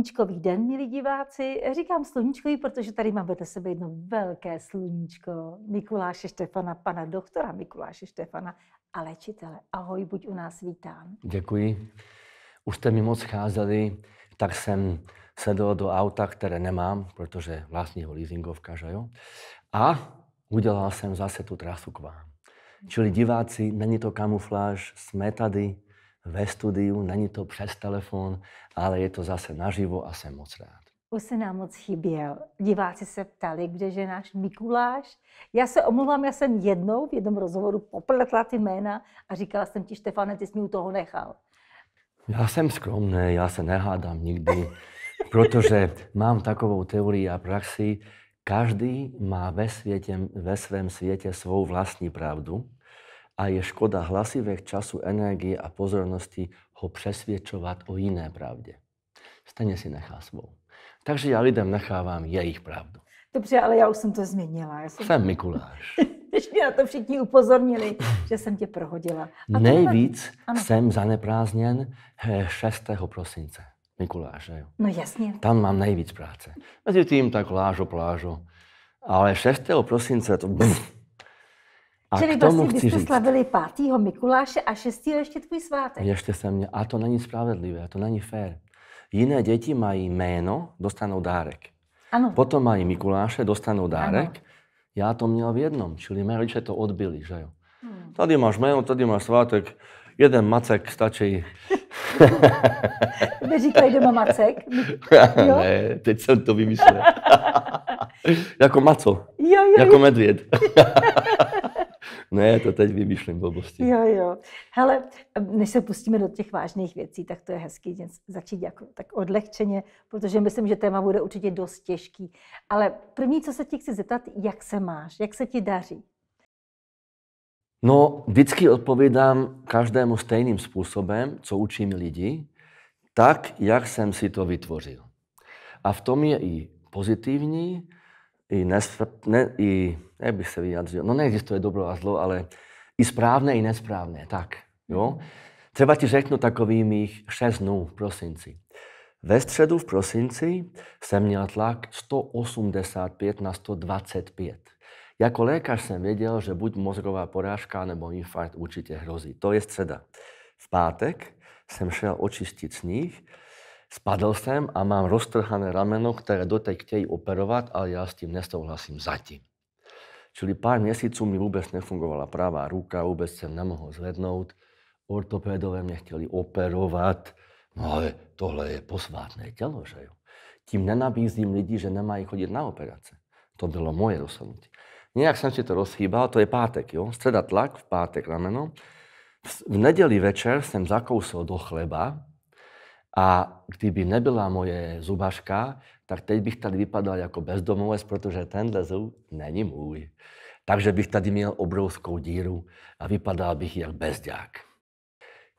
sluníčkový den, milí diváci. Říkám sluníčkový, protože tady mám vedle sebe jedno velké sluníčko Mikuláše Štefana, pana doktora Mikuláše Štefana a léčitele. Ahoj, buď u nás vítán. Děkuji. Už jste mi moc scházeli, tak jsem sedl do auta, které nemám, protože vlastně ho leasingovka, že jo? A udělal jsem zase tu trasu k vám. Čili diváci, není to kamufláž, jsme tady, ve studiu, není to přes telefon, ale je to zase naživo a jsem moc rád. Už se nám moc chyběl. Diváci se ptali, kde je náš Mikuláš. Já se omluvám, já jsem jednou v jednom rozhovoru popletla ty jména a říkala jsem ti, Štefane, ty jsi mi u toho nechal. Já jsem skromný, já se nehádám nikdy, protože mám takovou teorii a praxi, každý má ve, světě, ve svém světě svou vlastní pravdu a je škoda hlasivek času, energie a pozornosti ho přesvědčovat o jiné pravdě. Stejně si nechá svou. Takže já lidem nechávám jejich pravdu. Dobře, ale já už jsem to změnila. Já jsem, jsem Mikuláš. Když mě na to všichni upozornili, že jsem tě prohodila. A Nejvíc tohle... jsem zaneprázdněn 6. Eh, prosince. Mikuláš, jo? No jasně. Tam mám nejvíc práce. Mezi tím tak lážo, plážo. Ale 6. prosince to... Pff, A Čili k prostě tomu vlastně chci slavili 5. Mikuláše a 6. ještě tvůj svátek. Ještě se mě. A to není spravedlivé, to není fér. Jiné děti mají jméno, dostanou dárek. Ano. Potom mají Mikuláše, dostanou dárek. Ano. Já to měl v jednom, čili mé rodiče to odbili, že jo. Hmm. Tady máš jméno, tady máš svátek, jeden macek stačí. Vy říkají doma macek? Jo? Ne, teď jsem to vymyslel. jako maco, jo, jo, jako jo. medvěd. Ne, to teď vymýšlím oblasti. Jo, jo. Hele, než se pustíme do těch vážných věcí, tak to je hezký den začít jako tak odlehčeně, protože myslím, že téma bude určitě dost těžký. Ale první, co se ti chci zeptat, jak se máš, jak se ti daří? No, vždycky odpovídám každému stejným způsobem, co učím lidi, tak, jak jsem si to vytvořil. A v tom je i pozitivní, i, nesv, ne, i jak bych se vyjádřil, no neexistuje dobro a zlo, ale i správné, i nesprávné, tak, jo. Třeba ti řeknu takový mých šest dnů v prosinci. Ve středu v prosinci jsem měl tlak 185 na 125. Jako lékař jsem věděl, že buď mozková porážka nebo infarkt určitě hrozí. To je středa. V pátek jsem šel očistit sníh, Spadl jsem a mám roztrhané rameno, které doteď chtějí operovat, ale já s tím nesouhlasím zatím. Čili pár měsíců mi vůbec nefungovala pravá ruka, vůbec jsem nemohl zvednout. Ortopedové mě chtěli operovat. No ale tohle je posvátné tělo, že jo? Tím nenabízím lidi, že nemají chodit na operace. To bylo moje rozhodnutí. Nějak jsem si to rozhýbal, to je pátek, jo? Středa tlak, v pátek rameno. V neděli večer jsem zakousil do chleba, a kdyby nebyla moje zubaška, tak teď bych tady vypadal jako bezdomovec, protože tenhle zub není můj. Takže bych tady měl obrovskou díru a vypadal bych jak bezďák.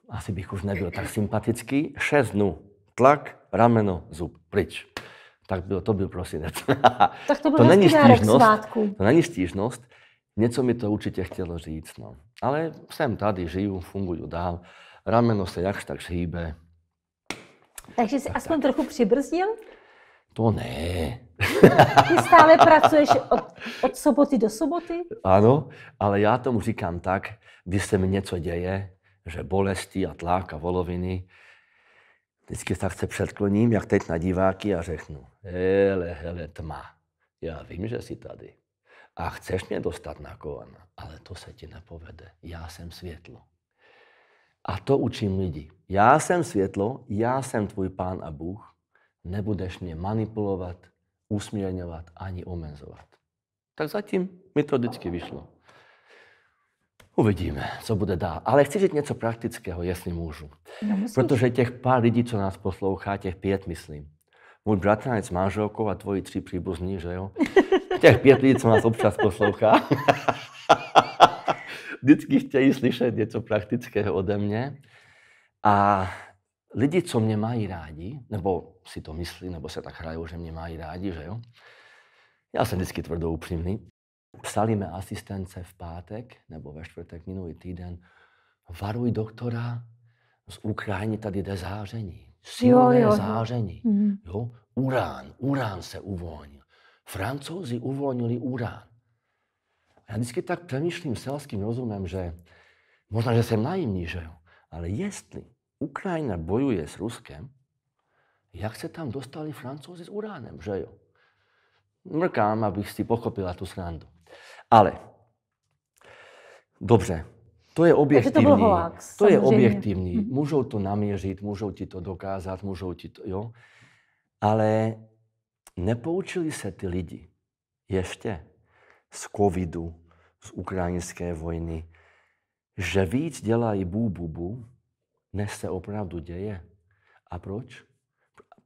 Asi bych už nebyl tak sympatický. Šest dnů. Tlak, rameno, zub, pryč. Tak bylo, to byl prosinec. Tak to to není stížnost, svátku. To není stížnost. Něco mi to určitě chtělo říct. No. Ale jsem tady, žiju, funguju dál. Rameno se jakž tak hýbe, takže jsi tak, aspoň tak. trochu přibrzdil? To ne. Ty stále pracuješ od, od soboty do soboty? Ano, ale já tomu říkám tak, když se mi něco děje, že bolesti a tlak a voloviny, vždycky tak se předkloním, jak teď na diváky a řeknu, hele, hele, tma, já vím, že jsi tady a chceš mě dostat na kolena, ale to se ti nepovede, já jsem světlo. A to učím lidi. Já jsem světlo, já jsem tvůj pán a Bůh. Nebudeš mě manipulovat, usměrňovat ani omezovat. Tak zatím mi to vždycky vyšlo. Uvidíme, co bude dál. Ale chci říct něco praktického, jestli můžu. No, Protože těch pár lidí, co nás poslouchá, těch pět, myslím. Můj bratranec manželkou a tvoji tři příbuzní, že jo? Těch pět lidí, co nás občas poslouchá. vždycky chtějí slyšet něco praktického ode mě. A lidi, co mě mají rádi, nebo si to myslí, nebo se tak hrajou, že mě mají rádi, že jo? Já jsem vždycky tvrdou upřímný. Psali mi asistence v pátek nebo ve čtvrtek minulý týden, varuj doktora, z Ukrajiny tady jde záření. Silné jo, jo, záření. Mm. Jo? Urán, urán se uvolnil. Francouzi uvolnili urán. Já vždycky tak přemýšlím selským rozumem, že možná, že jsem naivní, že jo, ale jestli Ukrajina bojuje s Ruskem, jak se tam dostali francouzi s uránem, že jo? Mrkám, abych si pochopila tu srandu. Ale, dobře, to je objektivní. to, hoax, to je objektivní. Mhm. Můžou to naměřit, můžou ti to dokázat, můžou ti to, jo. Ale nepoučili se ty lidi ještě z covidu, z ukrajinské vojny, že víc dělají bu, než se opravdu děje. A proč?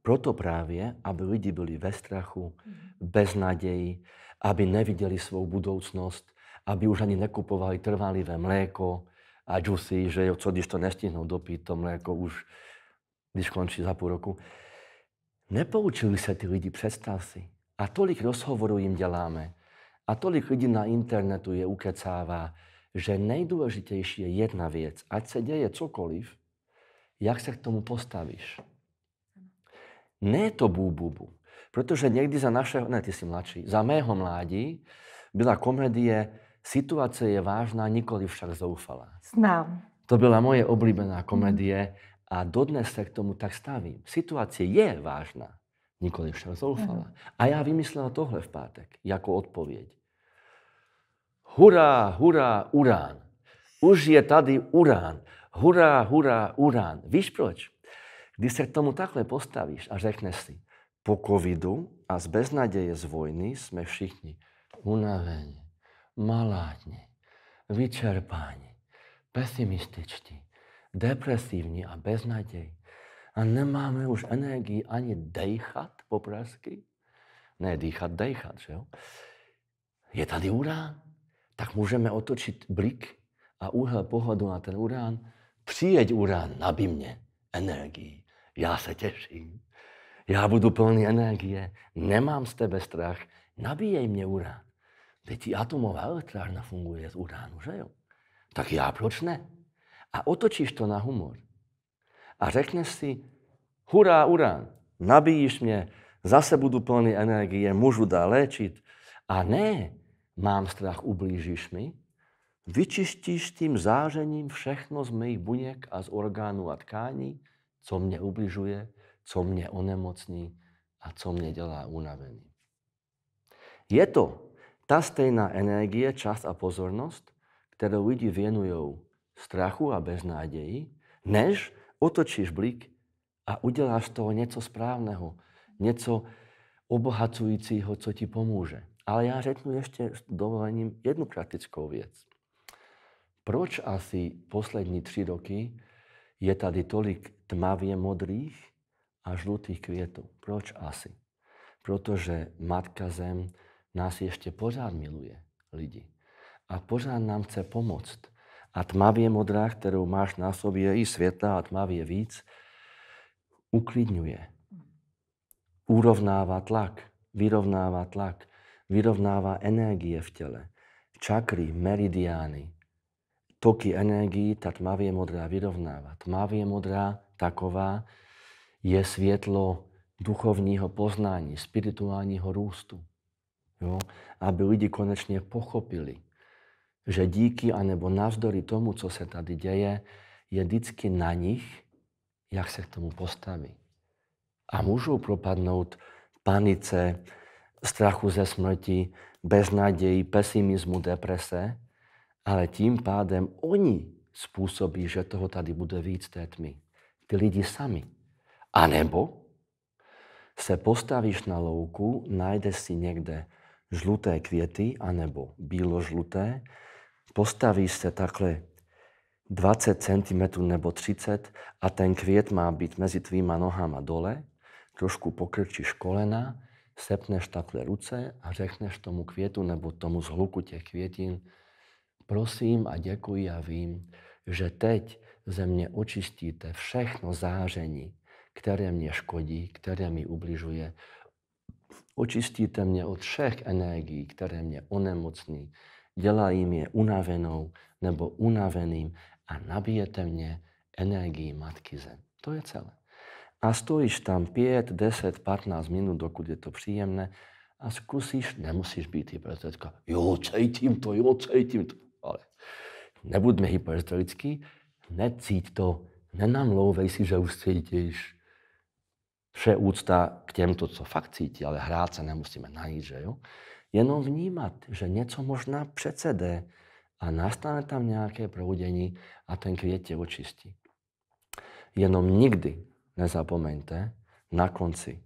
Proto právě, aby lidi byli ve strachu, mhm. bez naději, aby neviděli svou budoucnost, aby už ani nekupovali trvalivé mléko a džusy, že jo, co když to nestihnou dopít, to mléko už, když končí za půl roku. Nepoučili se ty lidi, představ si. A tolik rozhovorů jim děláme. A tolik lidí na internetu je ukecává, že nejdůležitější je jedna věc. Ať se děje cokoliv, jak se k tomu postavíš. Ne to bú-bú-bú. Protože někdy za našeho, ne, ty jsi mladší, za mého mládí byla komedie Situace je vážná, nikoli však zoufalá. Znám. To byla moje oblíbená mhm. komedie a dodnes se k tomu tak stavím. Situace je vážná, nikoli zoufala. Mhm. A já vymyslela tohle v pátek jako odpověď. Hurá, hurá, urán. Už je tady urán. Hurá, hurá, urán. Víš proč? Když se k tomu takhle postavíš a řekneš si, po covidu a z beznaděje z vojny jsme všichni unavení, malátní, vyčerpáni, pesimističtí, depresivní a beznaděj. A nemáme už energii ani dejchat, popularsky? Ne dýchat, dýchat že jo? Je tady urán, tak můžeme otočit blik a úhel pohledu na ten urán. Přijeď urán, nabí mě energii. Já se těším. Já budu plný energie, nemám z tebe strach, nabíjej mě urán. Teď i atomová elektrárna funguje z uránu, že jo? Tak já proč ne? A otočíš to na humor. A řekneš si, hurá, urán, nabíjíš mě, zase budu plný energie, můžu dál léčit. A ne, mám strach, ublížíš mi, vyčištíš tím zářením všechno z mých buněk a z orgánů a tkání, co mě ubližuje, co mě onemocní a co mě dělá unavený. Je to ta stejná energie, čas a pozornost, kterou lidi věnují strachu a beznáději, než otočíš blík a uděláš z toho něco správného, něco obohacujícího, co ti pomůže. Ale já řeknu ještě s dovolením jednu praktickou věc. Proč asi poslední tři roky je tady tolik tmavě modrých a žlutých květů? Proč asi? Protože Matka Zem nás ještě pořád miluje, lidi. A pořád nám chce pomoct. A tmavě modrá, kterou máš na sobě, je i světla a tmavě víc, uklidňuje, urovnává tlak, vyrovnává tlak, vyrovnává energie v těle, čakry, meridiány, toky energií, ta tmavě modrá vyrovnává. Tmavě modrá taková je světlo duchovního poznání, spirituálního růstu. Jo? Aby lidi konečně pochopili, že díky anebo navzdory tomu, co se tady děje, je vždycky na nich, jak se k tomu postaví. A můžou propadnout panice, strachu ze smrti, beznaději, pesimismu, deprese, ale tím pádem oni způsobí, že toho tady bude víc té tmy. Ty lidi sami. A nebo se postavíš na louku, najdeš si někde žluté květy, anebo bílo-žluté, postavíš se takhle 20 cm nebo 30 a ten květ má být mezi tvýma nohama dole, trošku pokrčíš kolena, sepneš takhle ruce a řekneš tomu květu nebo tomu zhluku těch květin, prosím a děkuji a vím, že teď ze mě očistíte všechno záření, které mě škodí, které mi ubližuje. Očistíte mě od všech energií, které mě onemocní, dělají mě unavenou nebo unaveným a nabijete mě energii Matky Zem. To je celé. A stojíš tam 5, 10, 15 minut, dokud je to příjemné a zkusíš, nemusíš být hypertetka. Jo, cítím to, jo, cítím to. Ale nebuďme hyperterický, necít to, nenamlouvej si, že už cítíš. Vše úcta k těmto, co fakt cítí, ale hrát se nemusíme najít, že jo? Jenom vnímat, že něco možná přecede, a nastane tam nějaké proudění a ten květ tě očistí. Jenom nikdy nezapomeňte na konci,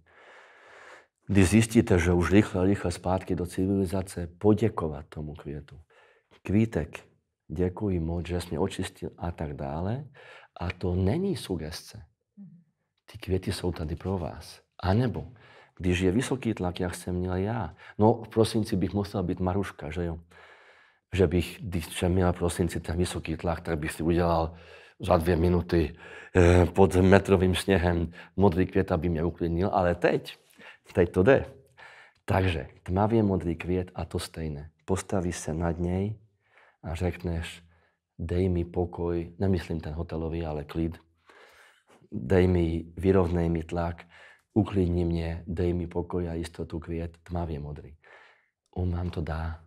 kdy zjistíte, že už rychle, rychle zpátky do civilizace, poděkovat tomu květu. Kvítek, děkuji moc, že jsi mě očistil a tak dále. A to není sugestce. Ty květy jsou tady pro vás. A nebo, když je vysoký tlak, jak jsem měl já, no v prosinci bych musel být Maruška, že jo? že bych, když jsem měl prosinci ten vysoký tlak, tak bych si udělal za dvě minuty eh, pod metrovým sněhem modrý květ, aby mě uklidnil, ale teď, teď to jde. Takže tmavě modrý květ a to stejné. Postavíš se nad něj a řekneš, dej mi pokoj, nemyslím ten hotelový, ale klid, dej mi, vyrovnej mi tlak, uklidni mě, dej mi pokoj a jistotu květ, tmavě modrý. On vám to dá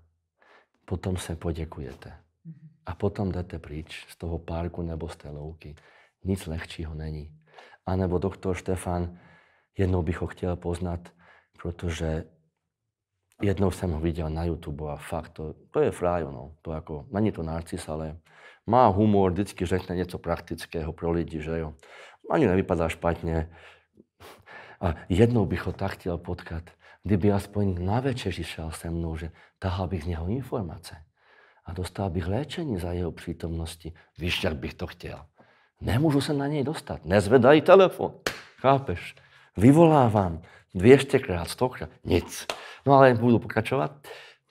potom se poděkujete. Mhm. A potom jdete pryč z toho parku nebo z té louky. Nic lehčího není. A nebo doktor Štefan, jednou bych ho chtěl poznat, protože jednou jsem ho viděl na YouTube a fakt, to, to je frajo, no. To jako, není to narcis, ale má humor, vždycky řekne něco praktického pro lidi, že jo. Ani nevypadá špatně. A jednou bych ho tak chtěl potkat kdyby aspoň na večeři šel se mnou, že tahal bych z něho informace a dostal bych léčení za jeho přítomnosti. Víš, jak bych to chtěl. Nemůžu se na něj dostat. Nezvedají telefon. Chápeš? Vyvolávám 200krát, 100krát. Nic. No ale budu pokračovat.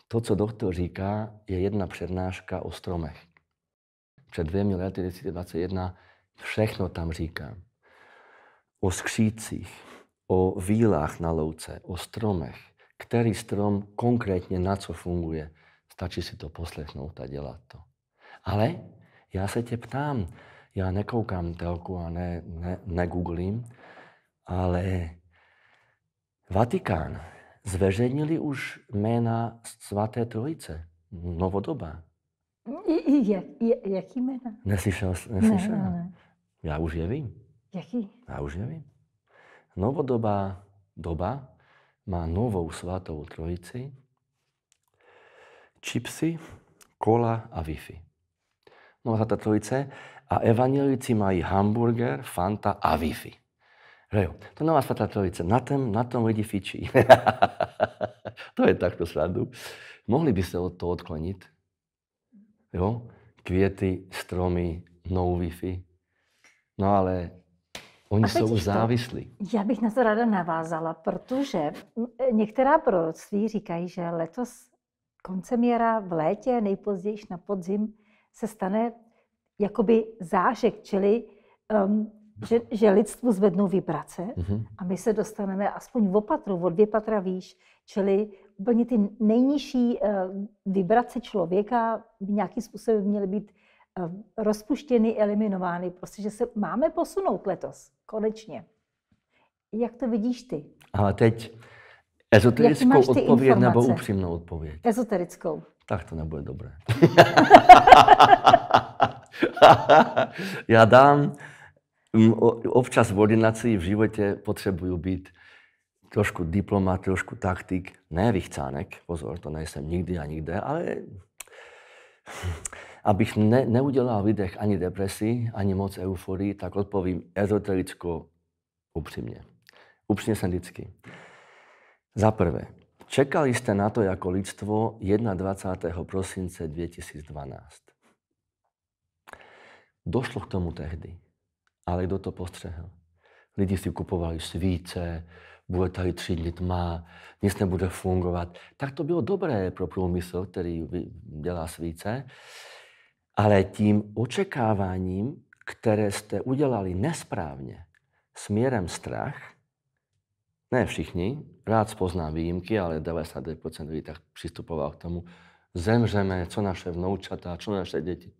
To, co doktor říká, je jedna přednáška o stromech. Před dvěmi lety, 2021, všechno tam říkám. O skřících, o výlách na louce, o stromech, který strom konkrétně na co funguje. Stačí si to poslechnout a dělat to. Ale já se tě ptám, já nekoukám telku a ne, ne, negooglím, ale Vatikán zveřejnili už jména svaté trojice, novodoba. Jak, jaký jména? Neslyšel, neslyšel. Ne, ne, ne. Já už je vím. Jaký? Já už je vím. Novodobá doba má novou svatou trojici, čipsy, kola a Wi-Fi. No a ta trojice a evangelíci mají hamburger, fanta a Wi-Fi. Jo, to nová svatá trojice, na tom, na tom lidi fičí. to je takto srandu. Mohli by se od toho odklonit? Jo? Květy, stromy, no Wi-Fi. No ale Oni jsou závislí. Já bych na to ráda navázala, protože mm, e, některá proroctví říkají, že letos koncem jara, v létě, nejpozději na podzim, se stane jakoby zážek, čili um, že, že lidstvu zvednou vibrace mm-hmm. a my se dostaneme aspoň v opatru, o dvě patra výš, čili úplně ty nejnižší uh, vibrace člověka by nějakým způsobem měly být Eh, rozpuštěny, eliminovány, prostě, že se máme posunout letos, konečně. Jak to vidíš ty? Ale teď ezoterickou odpověď informace? nebo upřímnou odpověď? Ezoterickou. Tak to nebude dobré. Já dám, mm, občas v ordinaci, v životě potřebuju být trošku diplomat, trošku taktik, ne vychcánek, pozor, to nejsem nikdy a nikde, ale Abych ne, neudělal lidech ani depresi, ani moc euforii, tak odpovím ezotericko upřímně. Upřímně jsem vždycky. Za prvé, čekali jste na to jako lidstvo 21. prosince 2012. Došlo k tomu tehdy, ale kdo to postřehl? Lidi si kupovali svíce, bude tady tři dny tma, nic nebude fungovat. Tak to bylo dobré pro průmysl, který dělá svíce, ale tím očekáváním, které jste udělali nesprávně, směrem strach, ne všichni, rád poznám výjimky, ale 99% lidí tak přistupoval k tomu, zemřeme, co naše vnoučata, co naše děti.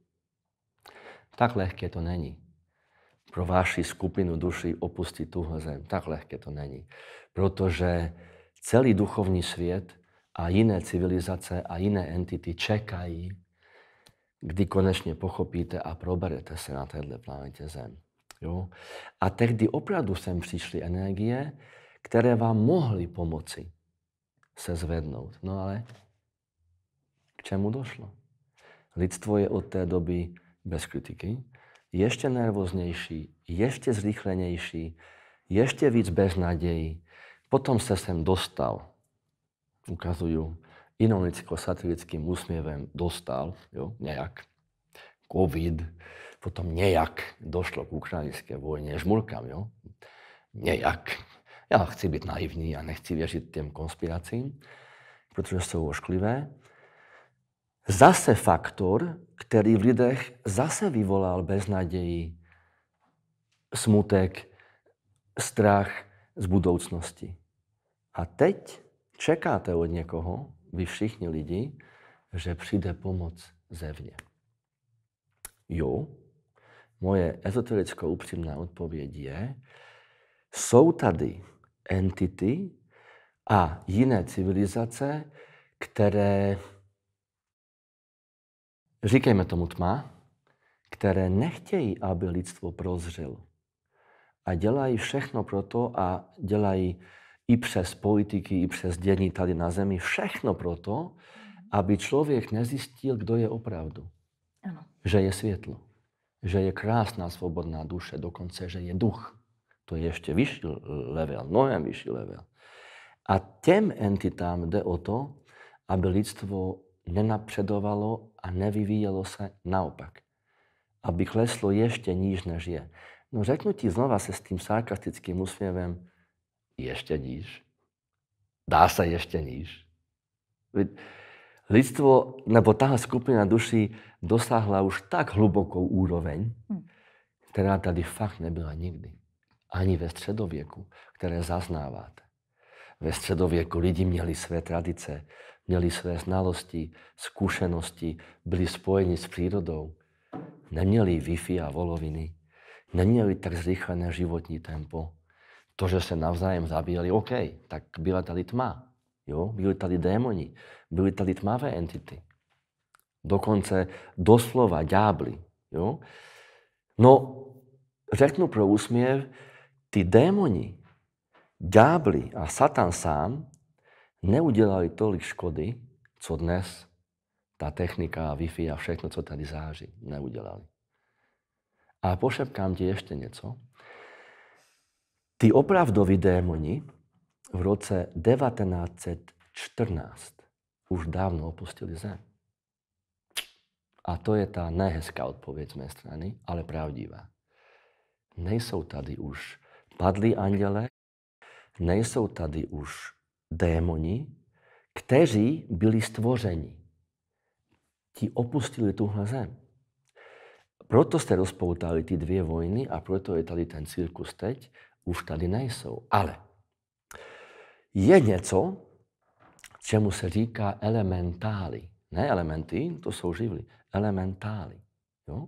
Tak lehké to není. Pro vaši skupinu duší opustit tuhle zem, tak lehké to není. Protože celý duchovní svět a jiné civilizace a jiné entity čekají kdy konečně pochopíte a proberete se na této planetě Zem. Jo? A tehdy opravdu sem přišly energie, které vám mohly pomoci se zvednout. No ale k čemu došlo? Lidstvo je od té doby bez kritiky, ještě nervoznější, ještě zrychlenější, ještě víc beznaději. Potom se sem dostal, ukazují ironicko-satirickým úsměvem dostal, jo, nějak COVID, potom nějak došlo k ukrajinské vojně, žmurkám, jo, nějak Já chci být naivní a nechci věřit těm konspiracím, protože jsou ošklivé. Zase faktor, který v lidech zase vyvolal beznaději, smutek, strach z budoucnosti. A teď čekáte od někoho, vy všichni lidi, že přijde pomoc zevně. Jo, moje ezotericko upřímná odpověď je, jsou tady entity a jiné civilizace, které, říkejme tomu tma, které nechtějí, aby lidstvo prozřel A dělají všechno pro to a dělají i přes politiky i přes dění tady na zemi. Všechno proto, aby člověk nezjistil, kdo je opravdu. Ano. Že je světlo, že je krásná, svobodná duše, dokonce, že je duch. To je ještě vyšší level, mnohem vyšší level. A těm entitám jde o to, aby lidstvo nenapředovalo a nevyvíjelo se naopak. Aby kleslo ještě níž, než je. No řeknu ti znova se s tím sarkastickým úsměvem, ještě níž. Dá se ještě níž. Lidstvo, nebo ta skupina duší dosáhla už tak hlubokou úroveň, hm. která tady fakt nebyla nikdy. Ani ve středověku, které zaznáváte. Ve středověku lidi měli své tradice, měli své znalosti, zkušenosti, byli spojeni s přírodou. Neměli Wi-Fi a voloviny, neměli tak zrychlené životní tempo, to, že se navzájem zabíjeli, OK, tak byla tady tma. Jo? Byli tady démoni, byly tady tmavé entity. Dokonce doslova ďábli. Jo? No, řeknu pro úsměv, ty démoni, ďábli a Satan sám neudělali tolik škody, co dnes ta technika, Wi-Fi a všechno, co tady září, neudělali. A pošepkám ti ještě něco. Ty opravdoví démoni v roce 1914 už dávno opustili zem. A to je ta nehezká odpověď z mé strany, ale pravdivá. Nejsou tady už padlí anděle, nejsou tady už démoni, kteří byli stvořeni. Ti opustili tuhle zem. Proto jste rozpoutali ty dvě vojny a proto je tady ten cirkus teď už tady nejsou. Ale je něco, čemu se říká elementály. Ne elementy, to jsou živly. Elementály. Jo?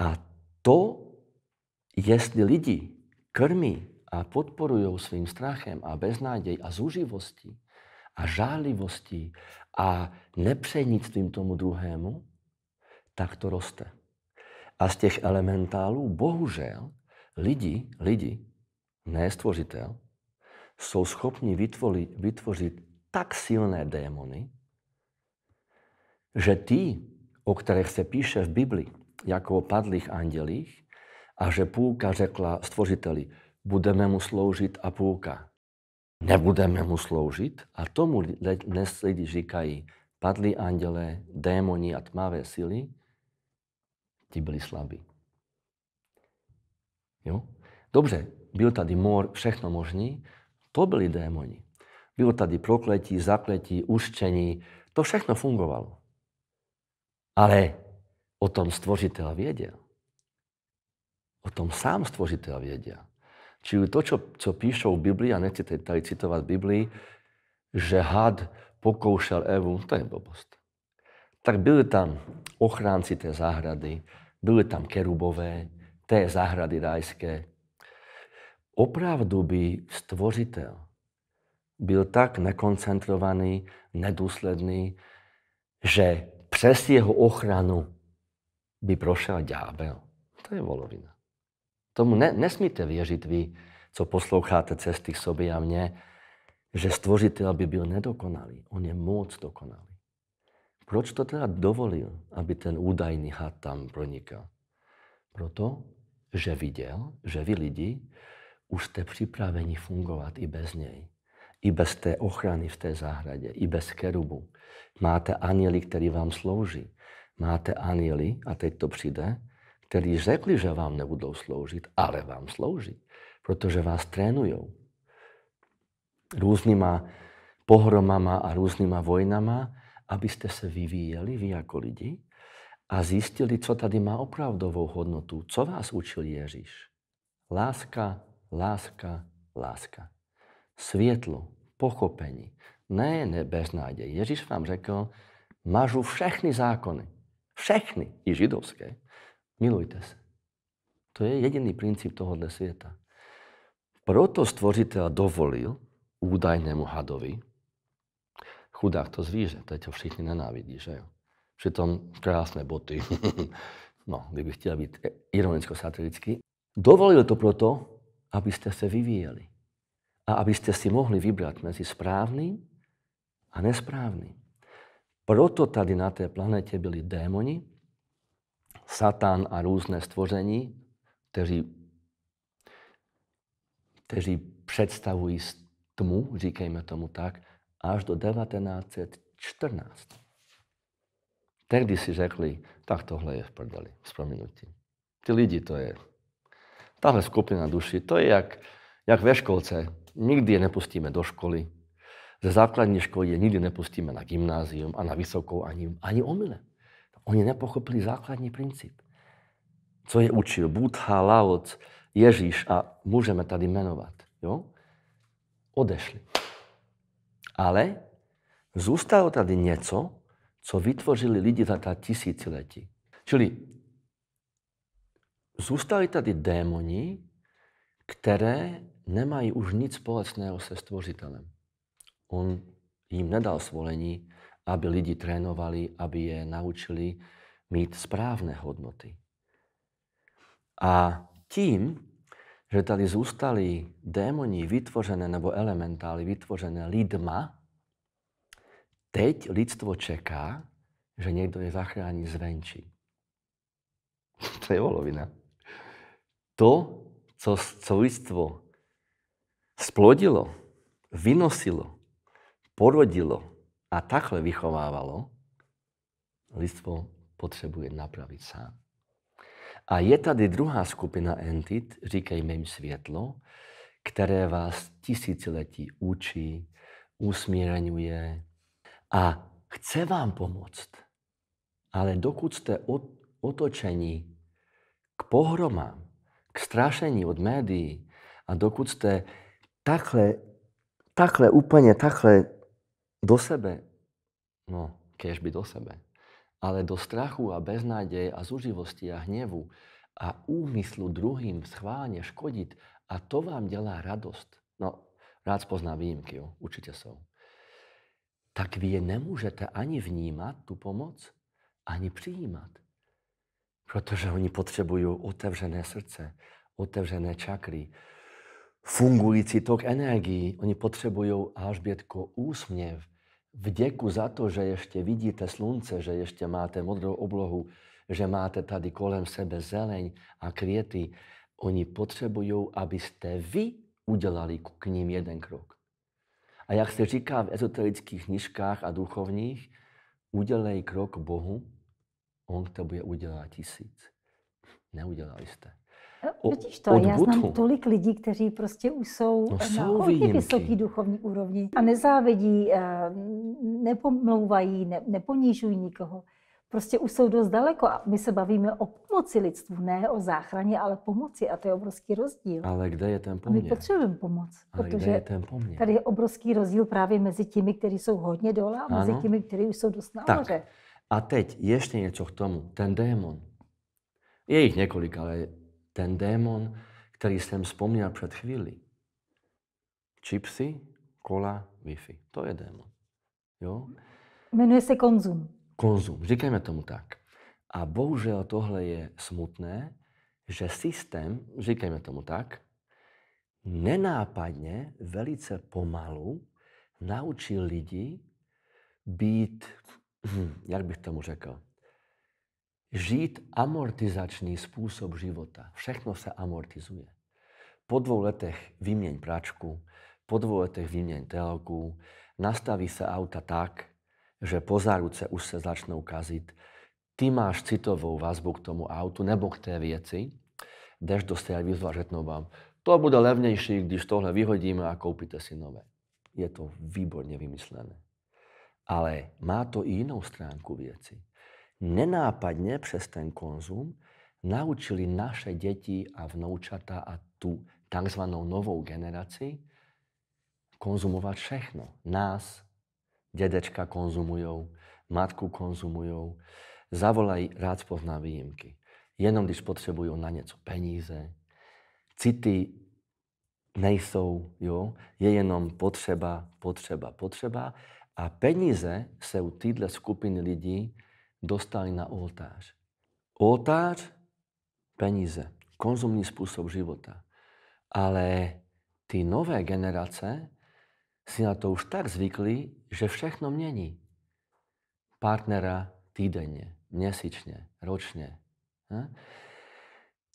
A to, jestli lidi krmí a podporují svým strachem a beznáděj a zuživostí a žálivostí a nepřejnictvím tomu druhému, tak to roste. A z těch elementálů bohužel Lidi, lidi, nestvořitel, stvořitel, jsou schopni vytvořit, vytvořit tak silné démony, že ty, o kterých se píše v Bibli, jako o padlých andělích, a že půlka řekla stvořiteli, budeme mu sloužit a půlka nebudeme mu sloužit. A tomu dnes lidi říkají padlí anděle, démoni a tmavé síly, ti byli slabí. Jo? Dobře, byl tady mor, všechno možný, to byli démoni. Bylo tady prokletí, zakletí, uštění, to všechno fungovalo. Ale o tom stvořitel věděl. O tom sám stvořitel věděl. Čili to, co, co píšou v Biblii, a nechci tady citovat Biblii, že had pokoušel Evu, to je blbost. Tak byli tam ochránci té zahrady, byli tam kerubové, té zahrady rajské. Opravdu by stvořitel byl tak nekoncentrovaný, nedůsledný, že přes jeho ochranu by prošel ďábel. To je volovina. Tomu ne, nesmíte věřit vy, co posloucháte cesty sobě a mně, že stvořitel by byl nedokonalý. On je moc dokonalý. Proč to teda dovolil, aby ten údajný had tam pronikal? Proto, že viděl, že vy lidi už jste připraveni fungovat i bez něj. I bez té ochrany v té zahradě, i bez kerubu. Máte anjeli, který vám slouží. Máte anjeli, a teď to přijde, který řekli, že vám nebudou sloužit, ale vám slouží, protože vás trénují. Různýma pohromama a různýma vojnama, abyste se vyvíjeli vy jako lidi a zjistili, co tady má opravdovou hodnotu. Co vás učil Ježíš? Láska, láska, láska. Světlo, pochopení. Ne, ne, bez náděje. Ježíš vám řekl, mažu všechny zákony. Všechny, i židovské. Milujte se. To je jediný princip tohohle světa. Proto stvořitel dovolil údajnému hadovi, chudák to zvíře, teď ho všichni nenávidí, že jo? Přitom krásné boty. no, kdybych chtěl být ironicko-satirický. Dovolil to proto, abyste se vyvíjeli. A abyste si mohli vybrat mezi správným a nesprávným. Proto tady na té planetě byli démoni, Satan a různé stvoření, kteří, kteří představují tmu, říkejme tomu tak, až do 1914 tehdy si řekli, tak tohle je v prdeli, s prominutím. Ty lidi to je. Tahle skupina duši, to je jak, jak ve školce. Nikdy je nepustíme do školy. Ze základní školy je nikdy nepustíme na gymnázium a na vysokou ani, ani omyle. Oni nepochopili základní princip. Co je učil Budha, Laoc, Ježíš a můžeme tady jmenovat. Jo? Odešli. Ale zůstalo tady něco, co vytvořili lidi za ta tisíciletí. Čili zůstali tady démoni, které nemají už nic společného se stvořitelem. On jim nedal svolení, aby lidi trénovali, aby je naučili mít správné hodnoty. A tím, že tady zůstali démoni vytvořené nebo elementály vytvořené lidma, Teď lidstvo čeká, že někdo je zachrání zvenčí. to je volovina. To, co, co lidstvo splodilo, vynosilo, porodilo a takhle vychovávalo, lidstvo potřebuje napravit sám. A je tady druhá skupina entit, říkejme jim světlo, které vás tisíciletí učí, usměrňuje, a chce vám pomoct. Ale dokud jste otočení k pohromám, k strašení od médií a dokud jste takhle, takhle úplně takhle do sebe, no, kež by do sebe, ale do strachu a beznaděje a zuživosti a hněvu a úmyslu druhým schválně škodit a to vám dělá radost. No, rád pozná výjimky, jo? určitě jsou tak vy je nemůžete ani vnímat, tu pomoc, ani přijímat. Protože oni potřebují otevřené srdce, otevřené čakry, fungující tok energií. Oni potřebují, Alžbětko, úsměv, vděku za to, že ještě vidíte slunce, že ještě máte modrou oblohu, že máte tady kolem sebe zeleň a květy. Oni potřebují, abyste vy udělali k ním jeden krok. A jak se říká v ezoterických knižkách a duchovních, udělej krok Bohu, On k tobě udělá tisíc. Neudělali jste. No, o, Vidíš to, já znám tolik lidí, kteří prostě už jsou no, na hodně vysoký duchovní úrovni a nezávidí, eh, nepomlouvají, ne, neponižují nikoho prostě už jsou dost daleko a my se bavíme o pomoci lidstvu, ne o záchraně, ale pomoci a to je obrovský rozdíl. Ale kde je ten poměr? A my potřebujeme pomoc, ale protože kde je ten poměr? tady je obrovský rozdíl právě mezi těmi, kteří jsou hodně dole a ano. mezi těmi, kteří už jsou dost nahoře. A teď ještě něco k tomu. Ten démon. Je jich několik, ale ten démon, který jsem vzpomněl před chvíli. Chipsy, kola, Wi-Fi. To je démon. Jo? Jmenuje se konzum konzum. Říkejme tomu tak. A bohužel tohle je smutné, že systém, říkejme tomu tak, nenápadně, velice pomalu naučí lidi být, hm, jak bych tomu řekl, žít amortizační způsob života. Všechno se amortizuje. Po dvou letech vyměň práčku, po dvou letech vyměň telku, nastaví se auta tak, že po záruce už se začne kazit. Ty máš citovou vazbu k tomu autu nebo k té věci, jdeš do servisu a řeknou vám, to bude levnější, když tohle vyhodíme a koupíte si nové. Je to výborně vymyslené. Ale má to i jinou stránku věci. Nenápadně přes ten konzum naučili naše děti a vnoučata a tu takzvanou novou generaci konzumovat všechno. Nás, Dědečka konzumují, matku konzumují. zavolají rád spozná výjimky. Jenom když potřebují na něco peníze. City nejsou, jo? je jenom potřeba, potřeba, potřeba. A peníze se u této skupiny lidí dostali na oltář. Oltář, peníze, konzumní způsob života. Ale ty nové generace si na to už tak zvykli, že všechno mění. Partnera týdenně, měsíčně, ročně. Hm?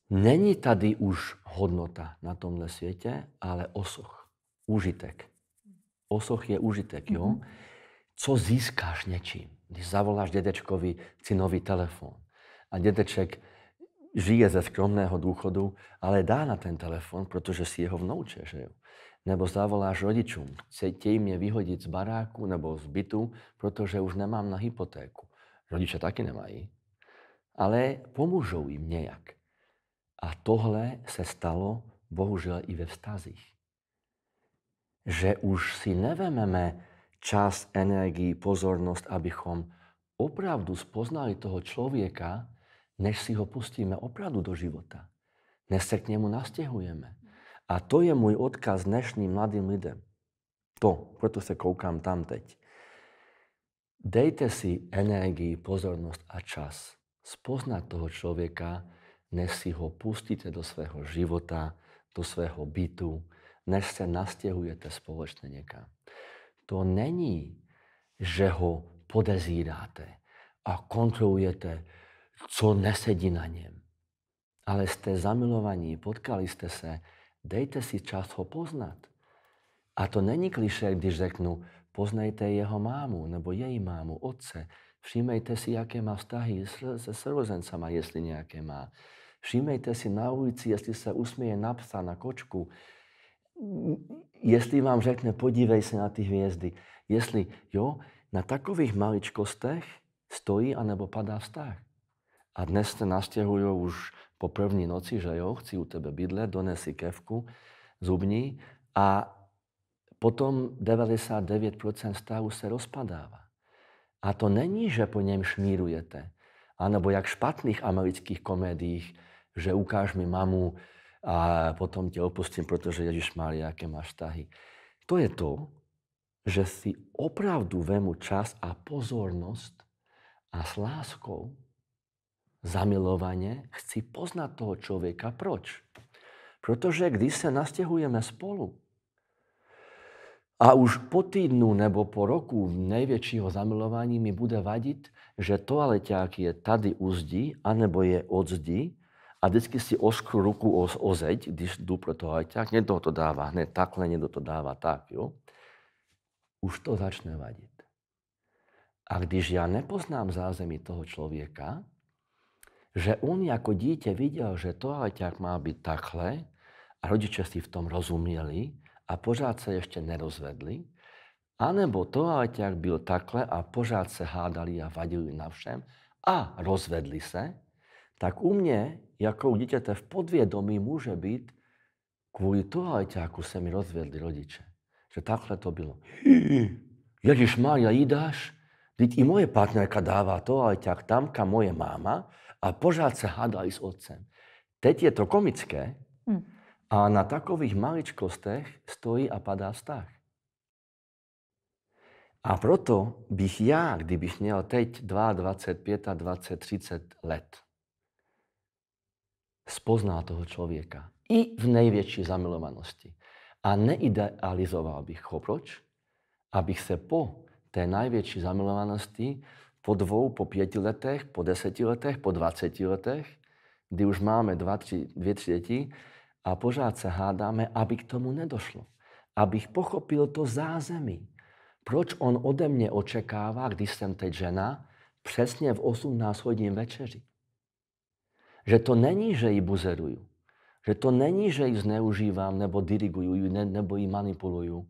Není tady už hodnota na tomhle světě, ale osoch, užitek. Osoch je užitek, jo? Mhm. Co získáš něčím, když zavoláš dědečkovi si nový telefon a dědeček žije ze skromného důchodu, ale dá na ten telefon, protože si jeho vnouče, že jo? nebo zavoláš rodičům, chtějí mě vyhodit z baráku nebo z bytu, protože už nemám na hypotéku. Rodiče taky nemají, ale pomůžou jim nějak. A tohle se stalo bohužel i ve vztazích. Že už si nevememe čas, energii, pozornost, abychom opravdu spoznali toho člověka, než si ho pustíme opravdu do života. Než se k němu nastěhujeme. A to je můj odkaz dnešným mladým lidem. To, proto se koukám tam teď. Dejte si energii, pozornost a čas spoznat toho člověka, než si ho pustíte do svého života, do svého bytu, než se nastěhujete společně někam. To není, že ho podezíráte a kontrolujete, co nesedí na něm. Ale jste zamilovaní, potkali jste se, Dejte si čas ho poznat. A to není kliše, když řeknu, poznejte jeho mámu nebo její mámu, otce. Všímejte si, jaké má vztahy se sourozencama, jestli nějaké má. Všímejte si na ulici, jestli se usměje na psa, na kočku. Jestli vám řekne, podívej se na ty hvězdy. Jestli, jo, na takových maličkostech stojí anebo padá vztah. A dnes se nastěhují už po první noci, že jo, chci u tebe bydlet, donesi kevku, zubní a potom 99% vztahu se rozpadává. A to není, že po něm šmírujete. Anebo jak v špatných amerických komediích, že ukáž mi mamu a potom tě opustím, protože Ježíš Maria, jaké máš tahy. To je to, že si opravdu vemu čas a pozornost a s láskou zamilovanie, chci poznat toho člověka Proč? Protože když se nastěhujeme spolu a už po týdnu nebo po roku největšího zamilování mi bude vadit, že toaleťák je tady u zdi, anebo je od zdi a vždycky si oskru ruku o, o zeď, když jdu pro toaleťák, někdo to dává hned takhle, někdo to dává tak, jo. Už to začne vadit. A když já nepoznám zázemí toho člověka, že on jako dítě viděl, že toaleťák má být takhle a rodiče si v tom rozuměli a pořád se ještě nerozvedli, anebo toaleťák byl takhle a pořád se hádali a vadili na všem a rozvedli se, tak u mě, jako u dítěte v podvědomí může být, kvůli toaleťáku se mi rozvedli rodiče. Že takhle to bylo. Ježíš Maria, jídáš, dáš? Teď i moje partnerka dává toaleťák tam, kam moje máma, a pořád se hádali s otcem. Teď je to komické hmm. a na takových maličkostech stojí a padá vztah. A proto bych já, kdybych měl teď 22, 25, 20, 30 let, spoznal toho člověka i v největší zamilovanosti a neidealizoval bych ho. Proč? Abych se po té největší zamilovanosti po dvou, po pěti letech, po deseti letech, po dvaceti letech, kdy už máme dva, tři, dvě, tři děti a pořád se hádáme, aby k tomu nedošlo. Abych pochopil to zázemí. Proč on ode mě očekává, když jsem teď žena, přesně v 18 hodin večeři. Že to není, že ji buzeruju. Že to není, že ji zneužívám, nebo diriguju, nebo ji manipuluju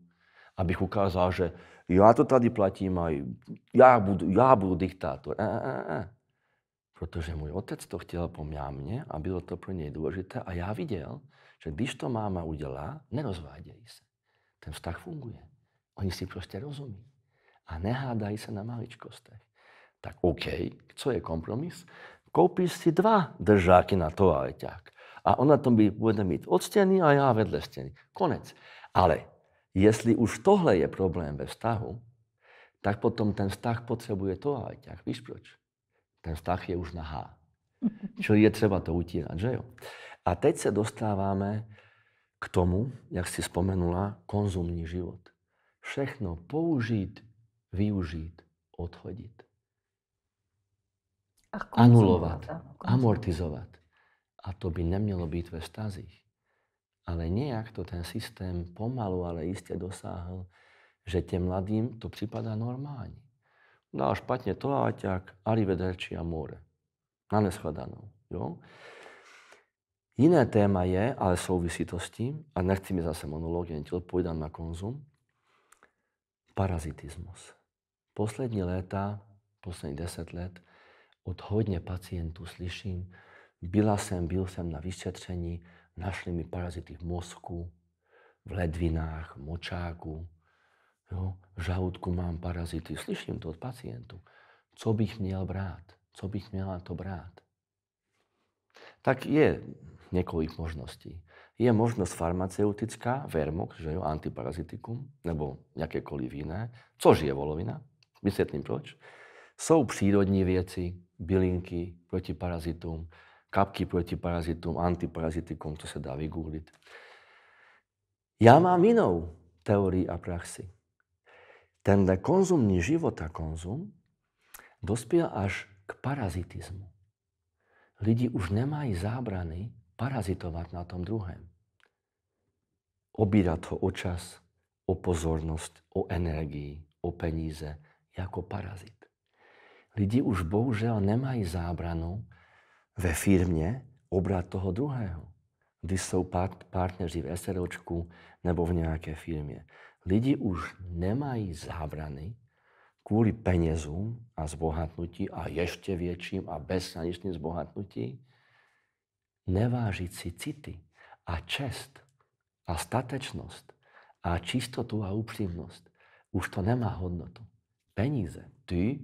abych ukázal, že já to tady platím a já budu, já budu diktátor. A, a, a. Protože můj otec to chtěl po mě, a bylo to pro něj důležité a já viděl, že když to máma udělá, nerozvádějí se. Ten vztah funguje. Oni si prostě rozumí. A nehádají se na maličkostech. Tak OK, co je kompromis? Koupíš si dva držáky na toaleťák. A ona to bude mít od stěny a já vedle stěny. Konec. Ale Jestli už tohle je problém ve vztahu, tak potom ten vztah potřebuje toaleťák. Víš proč? Ten vztah je už nahá. Čili je třeba to utírat, že jo? A teď se dostáváme k tomu, jak si vzpomenula, konzumní život. Všechno použít, využít, odhodit. Ach, anulovat, konzumovat. amortizovat. A to by nemělo být ve stazích. Ale nějak to ten systém pomalu, ale jistě dosáhl, že těm mladým to připadá normální. No a špatně to a ťak, arrivederci a more. Na neschledanou. Jo? Jiné téma je, ale souvisí to s tím, a nechci mi zase monolog, jen ti odpovídám na konzum, parazitismus. Poslední léta, poslední deset let, od hodně pacientů slyším, byla jsem, byl jsem na vyšetření, Našli mi parazity v mozku, v ledvinách, v močáku, jo? v žaludku mám parazity. Slyším to od pacientů. Co bych měl brát? Co bych měla to brát? Tak je několik možností. Je možnost farmaceutická, vermok, že jo, antiparazitikum, nebo jakékoliv jiné, což je volovina, vysvětlím proč. Jsou přírodní věci, bylinky proti parazitům, kapky proti parazitům, antiparazitikům, to se dá vygooglit. Já mám jinou teorii a praxi. Ten konzumní život a konzum dospěl až k parazitismu. Lidi už nemají zábrany parazitovat na tom druhém. Obírat ho o čas, o pozornost, o energii, o peníze, jako parazit. Lidi už bohužel nemají zábranu ve firmě obrat toho druhého, když jsou partneři v SROčku nebo v nějaké firmě. Lidi už nemají zábrany kvůli penězům a zbohatnutí a ještě větším a bezsaničným zbohatnutí nevážit si city a čest a statečnost a čistotu a upřímnost. Už to nemá hodnotu. Peníze, ty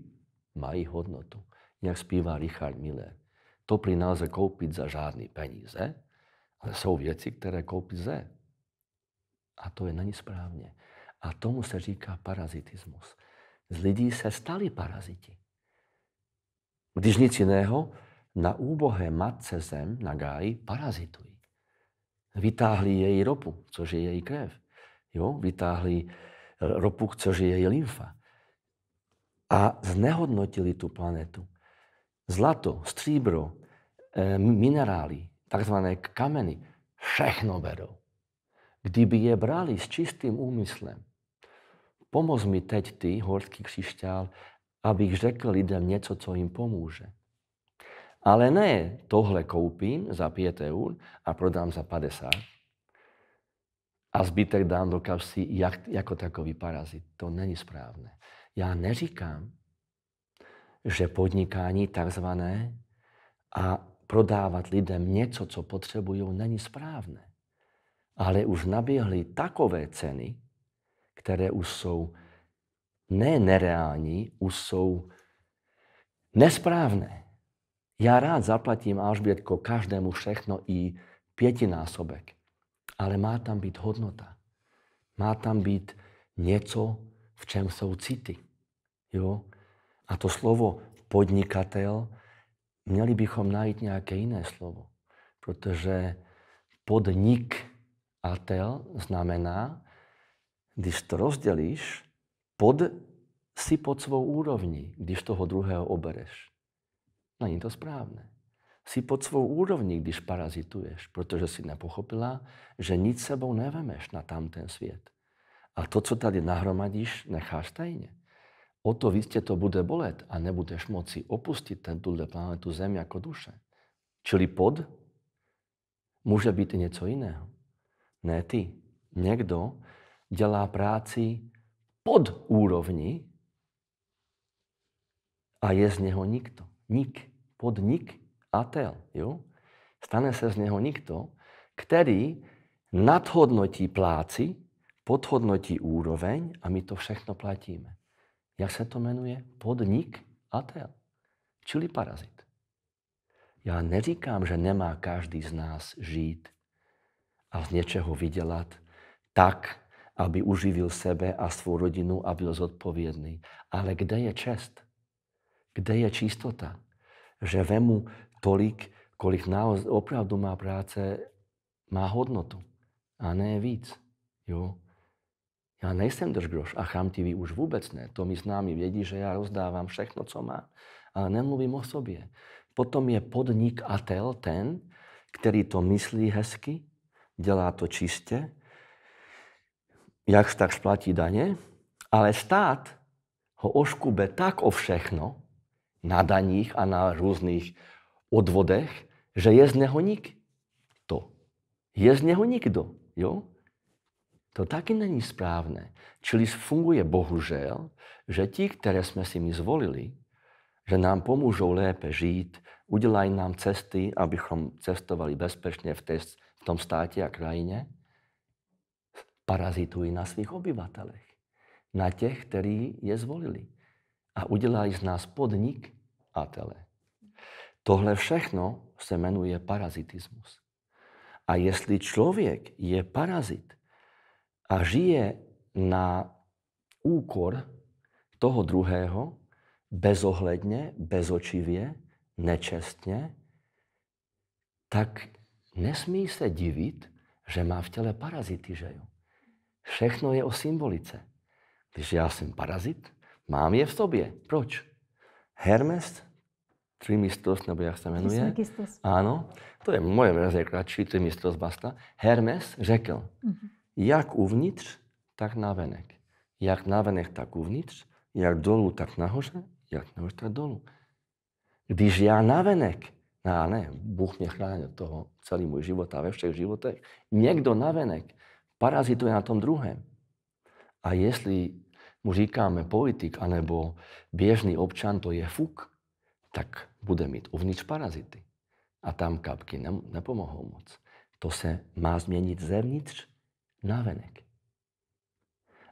mají hodnotu, jak zpívá Richard Miller. To pri nelze kúpiť za žádný peníze, ale jsou věci, které koupit lze. A to je není správně. A tomu se říká parazitismus. Z lidí se stali paraziti. Když nic jiného, na úbohé matce zem, na gáji, parazitují. Vytáhli její ropu, což je její krev. Jo? Vytáhli ropu, což je její lymfa. A znehodnotili tu planetu. Zlato, stříbro, Eh, minerály, takzvané kameny, všechno berou. Kdyby je brali s čistým úmyslem, pomoz mi teď ty, horský křišťál, abych řekl lidem něco, co jim pomůže. Ale ne, tohle koupím za 5 eur a prodám za 50 a zbytek dám do kapsy jak, jako takový parazit. To není správné. Já neříkám, že podnikání takzvané a prodávat lidem něco, co potřebují, není správné. Ale už naběhly takové ceny, které už jsou ne nereální, už jsou nesprávné. Já rád zaplatím Alžbětko každému všechno i pětinásobek, ale má tam být hodnota. Má tam být něco, v čem jsou city. Jo? A to slovo podnikatel měli bychom najít nějaké jiné slovo, protože podnik atel znamená, když to rozdělíš, pod si pod svou úrovní, když toho druhého obereš. Není to správné. Si pod svou úrovní, když parazituješ, protože si nepochopila, že nic sebou nevemeš na tamten svět. A to, co tady nahromadíš, necháš tajně o to víc to bude bolet a nebudeš moci opustit tuhle planetu Zem jako duše. Čili pod může být něco jiného. Ne ty. Někdo dělá práci pod úrovni a je z něho nikto. Nik. Pod nik atel. Jo? Stane se z něho nikto, který nadhodnotí pláci, podhodnotí úroveň a my to všechno platíme jak se to jmenuje, podnik atel, čili parazit. Já neříkám, že nemá každý z nás žít a z něčeho vydělat tak, aby uživil sebe a svou rodinu a byl zodpovědný. Ale kde je čest? Kde je čistota? Že vemu tolik, kolik naoz, opravdu má práce, má hodnotu a ne víc. Jo? Já nejsem držgroš a chamtivý už vůbec ne. To mi známi vědí, že já rozdávám všechno, co mám, ale nemluvím o sobě. Potom je podnik podnikatel ten, který to myslí hezky, dělá to čistě, jak tak splatí daně, ale stát ho oškube tak o všechno, na daních a na různých odvodech, že je z něho nik. To. Je z něho nikdo. Jo? To taky není správné. Čili funguje bohužel, že ti, které jsme si my zvolili, že nám pomůžou lépe žít, udělají nám cesty, abychom cestovali bezpečně v, té, v tom státě a krajině, parazitují na svých obyvatelech, na těch, kteří je zvolili. A udělají z nás podnik a tele. Tohle všechno se jmenuje parazitismus. A jestli člověk je parazit, a žije na úkor toho druhého bezohledně, bezočivě, nečestně, tak nesmí se divit, že má v těle parazity, že jo? Všechno je o symbolice. Když já jsem parazit, mám je v sobě. Proč? Hermes, Trimistos, nebo jak se jmenuje? Ano, to je moje verze kratší, Trimistos basta. Hermes řekl, uh-huh jak uvnitř, tak navenek. Jak navenek, tak uvnitř, jak dolů, tak nahoře, jak nahoře, tak dolů. Když já navenek, no a ne, Bůh mě chránil toho celý můj život a ve všech životech, někdo navenek parazituje na tom druhém. A jestli mu říkáme politik anebo běžný občan, to je fuk, tak bude mít uvnitř parazity. A tam kapky nepomohou moc. To se má změnit zevnitř navenek.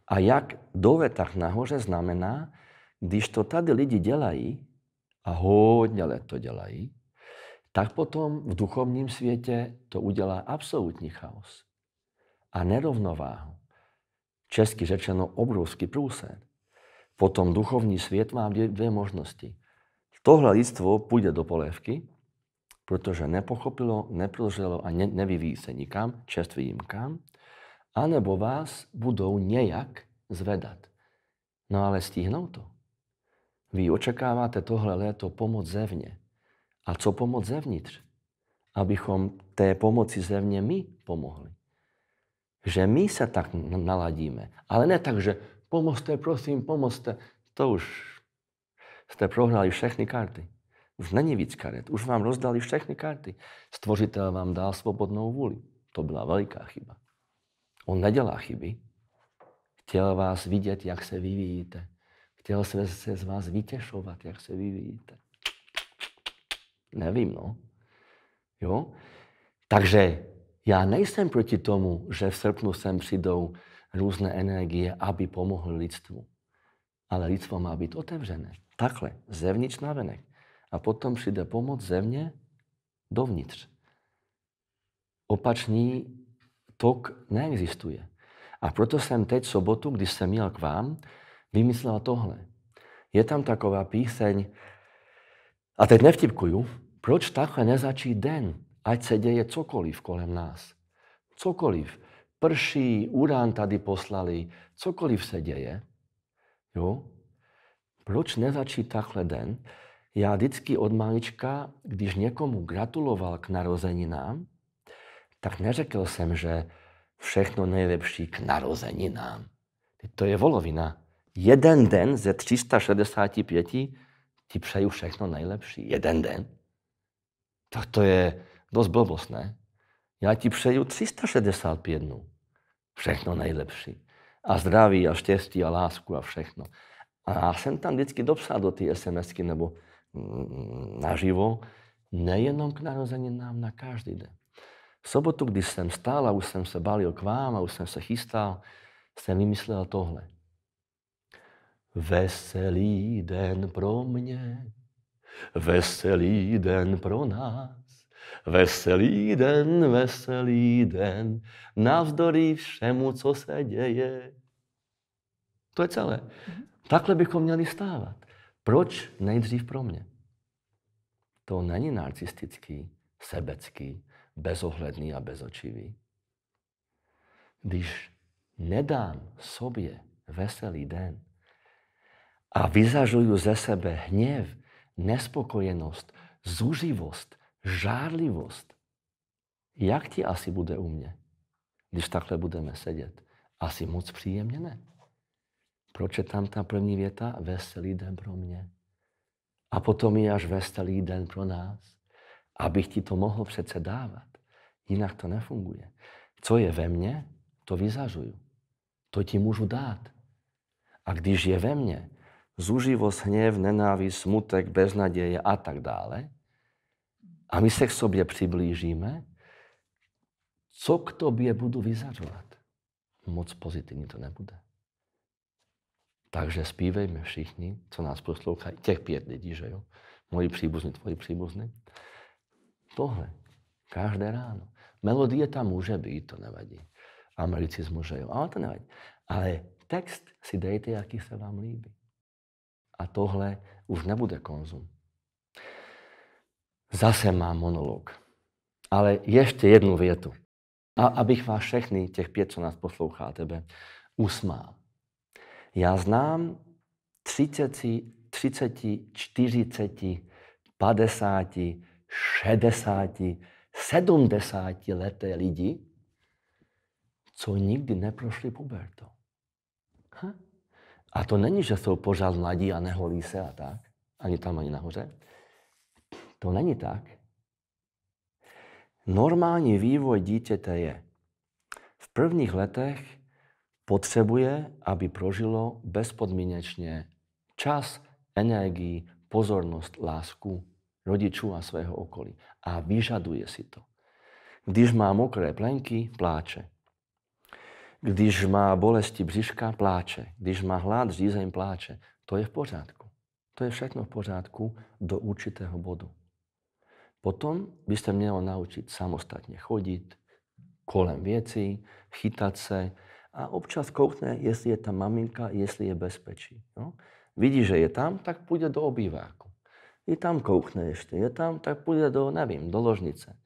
A jak dole, tak nahoře znamená, když to tady lidi dělají, a hodně let to dělají, tak potom v duchovním světě to udělá absolutní chaos a nerovnováhu. Česky řečeno obrovský průser. Potom duchovní svět má dvě, dvě možnosti. Tohle lidstvo půjde do polévky, protože nepochopilo, neprožilo a ne, nevyvíjí se nikam, čest výjimkám anebo vás budou nějak zvedat. No ale stihnou to. Vy očekáváte tohle léto pomoc zevně. A co pomoc zevnitř? Abychom té pomoci zevně my pomohli. Že my se tak naladíme. Ale ne tak, že pomozte, prosím, pomozte. To už jste prohnali všechny karty. Už není víc karet. Už vám rozdali všechny karty. Stvořitel vám dal svobodnou vůli. To byla veliká chyba. On nedělá chyby. Chtěl vás vidět, jak se vyvíjíte. Chtěl se, se z vás vytěšovat, jak se vyvíjíte. Nevím, no. Jo? Takže já nejsem proti tomu, že v srpnu sem přijdou různé energie, aby pomohly lidstvu. Ale lidstvo má být otevřené. Takhle, zevnitř na venek. A potom přijde pomoc zevně dovnitř. Opačný tok neexistuje. A proto jsem teď sobotu, když jsem měl k vám, vymyslel tohle. Je tam taková píseň, a teď nevtipkuju, proč takhle nezačít den, ať se děje cokoliv kolem nás. Cokoliv. Prší, urán tady poslali, cokoliv se děje. Jo? Proč nezačít takhle den? Já vždycky od malička, když někomu gratuloval k narozeninám, tak neřekl jsem, že všechno nejlepší k narozeninám. To je volovina. Jeden den ze 365 ti přeju všechno nejlepší. Jeden den. Tak to je dost blbost, Já ti přeju 365 dnů. Všechno nejlepší. A zdraví a štěstí a lásku a všechno. A já jsem tam vždycky dopsal do té SMSky nebo mm, naživo, nejenom k narozeninám, na každý den. V sobotu, když jsem stál a už jsem se balil k vám a už jsem se chystal, jsem vymyslel tohle. Veselý den pro mě, veselý den pro nás, veselý den, veselý den, navzdory všemu, co se děje. To je celé. Mhm. Takhle bychom měli stávat. Proč nejdřív pro mě? To není narcistický, sebecký, bezohledný a bezočivý. Když nedám sobě veselý den a vyzažuju ze sebe hněv, nespokojenost, zuživost, žárlivost, jak ti asi bude u mě, když takhle budeme sedět? Asi moc příjemně ne. Proč je tam ta první věta? Veselý den pro mě. A potom je až veselý den pro nás abych ti to mohl přece dávat. Jinak to nefunguje. Co je ve mně, to vyzařuju. To ti můžu dát. A když je ve mně zuživost, hněv, nenávist, smutek, beznaděje a tak dále, a my se k sobě přiblížíme, co k tobě budu vyzařovat? Moc pozitivní to nebude. Takže zpívejme všichni, co nás poslouchají, těch pět lidí, že jo? Moji příbuzní, tvoji příbuzní. Tohle. Každé ráno. Melodie tam může být, to nevadí. Americi zmužejí, ale to nevadí. Ale text si dejte, jaký se vám líbí. A tohle už nebude konzum. Zase má monolog. Ale ještě jednu větu. A abych vás všechny, těch pět, co nás poslouchá, tebe, usmál. Já znám 30, 30, 40, 50, 60, 70 leté lidi, co nikdy neprošli pubertou. Ha? A to není, že jsou pořád mladí a neholí se a tak. Ani tam, ani nahoře. To není tak. Normální vývoj dítěte je. V prvních letech potřebuje, aby prožilo bezpodmínečně čas, energii, pozornost, lásku rodičů a svého okolí. A vyžaduje si to. Když má mokré plenky, pláče. Když má bolesti břiška, pláče. Když má hlad, žízeň, pláče. To je v pořádku. To je všechno v pořádku do určitého bodu. Potom byste měl naučit samostatně chodit, kolem věcí, chytat se a občas koukne, jestli je tam maminka, jestli je bezpečí. No? Vidí, že je tam, tak půjde do obýváku i tam koukneš ještě, je tam, tak půjde do, nevím, do ložnice.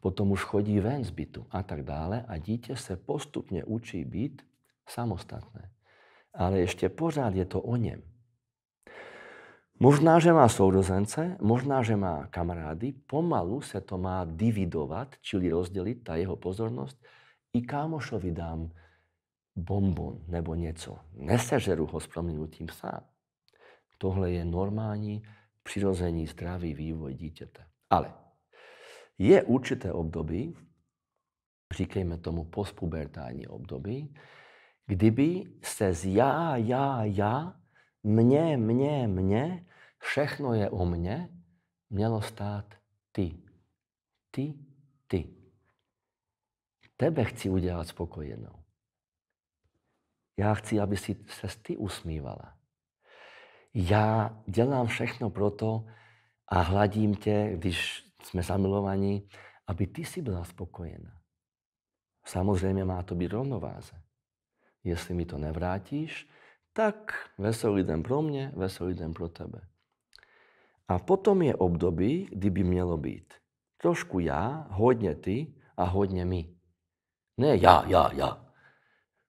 Potom už chodí ven z bytu a tak dále a dítě se postupně učí být samostatné. Ale ještě pořád je to o něm. Možná, že má sourozence, možná, že má kamarády, pomalu se to má dividovat, čili rozdělit ta jeho pozornost. I kámošovi dám bonbon nebo něco. Nesežeru ho s proměnutím sám. Tohle je normální přirození zdravý vývoj dítěte. Ale je určité období, říkejme tomu postpubertální období, kdyby se z já, já, já, mě, mě, mě, všechno je o mně, mělo stát ty. Ty, ty. Tebe chci udělat spokojenou. Já chci, aby si se ty usmívala já dělám všechno pro to a hladím tě, když jsme zamilovaní, aby ty si byla spokojená. Samozřejmě má to být rovnováze. Jestli mi to nevrátíš, tak veselý den pro mě, veselý den pro tebe. A potom je období, kdy by mělo být. Trošku já, hodně ty a hodně my. Ne já, já, já.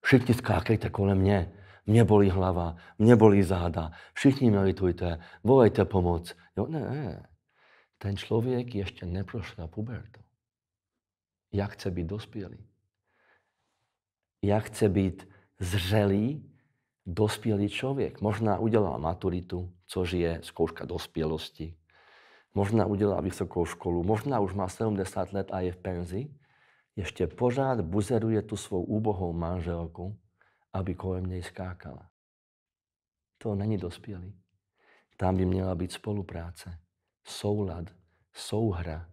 Všichni skákejte kolem mě mě bolí hlava, mě bolí záda, všichni meditujte, volejte pomoc. Jo, ne, Ten člověk ještě neprošel pubertu. Jak chce být dospělý? Jak chce být zřelý, dospělý člověk? Možná udělal maturitu, což je zkouška dospělosti. Možná udělal vysokou školu, možná už má 70 let a je v penzi. Ještě pořád buzeruje tu svou úbohou manželku, aby kolem něj skákala. To není dospělý. Tam by měla být spolupráce, soulad, souhra.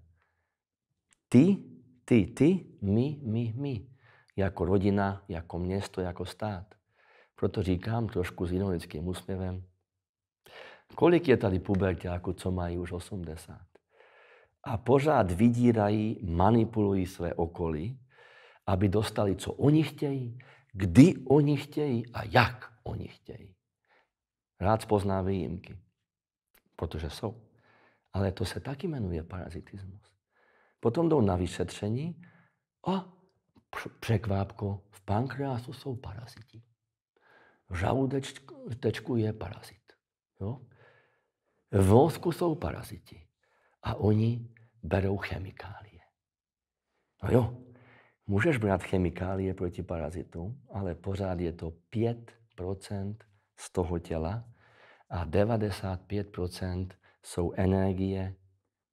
Ty, ty, ty, my, my, my. Jako rodina, jako město, jako stát. Proto říkám trošku s ironickým úsměvem, kolik je tady pubertáků, co mají už 80. A pořád vydírají, manipulují své okolí, aby dostali, co oni chtějí, kdy oni chtějí a jak oni chtějí. Rád pozná výjimky, protože jsou. Ale to se taky jmenuje parazitismus. Potom jdou na vyšetření a překvápko, v pankreasu jsou paraziti. V žaludečku je parazit. Jo? V mozku jsou paraziti. A oni berou chemikálie. No jo, Můžeš brát chemikálie proti parazitům, ale pořád je to 5% z toho těla a 95% jsou energie,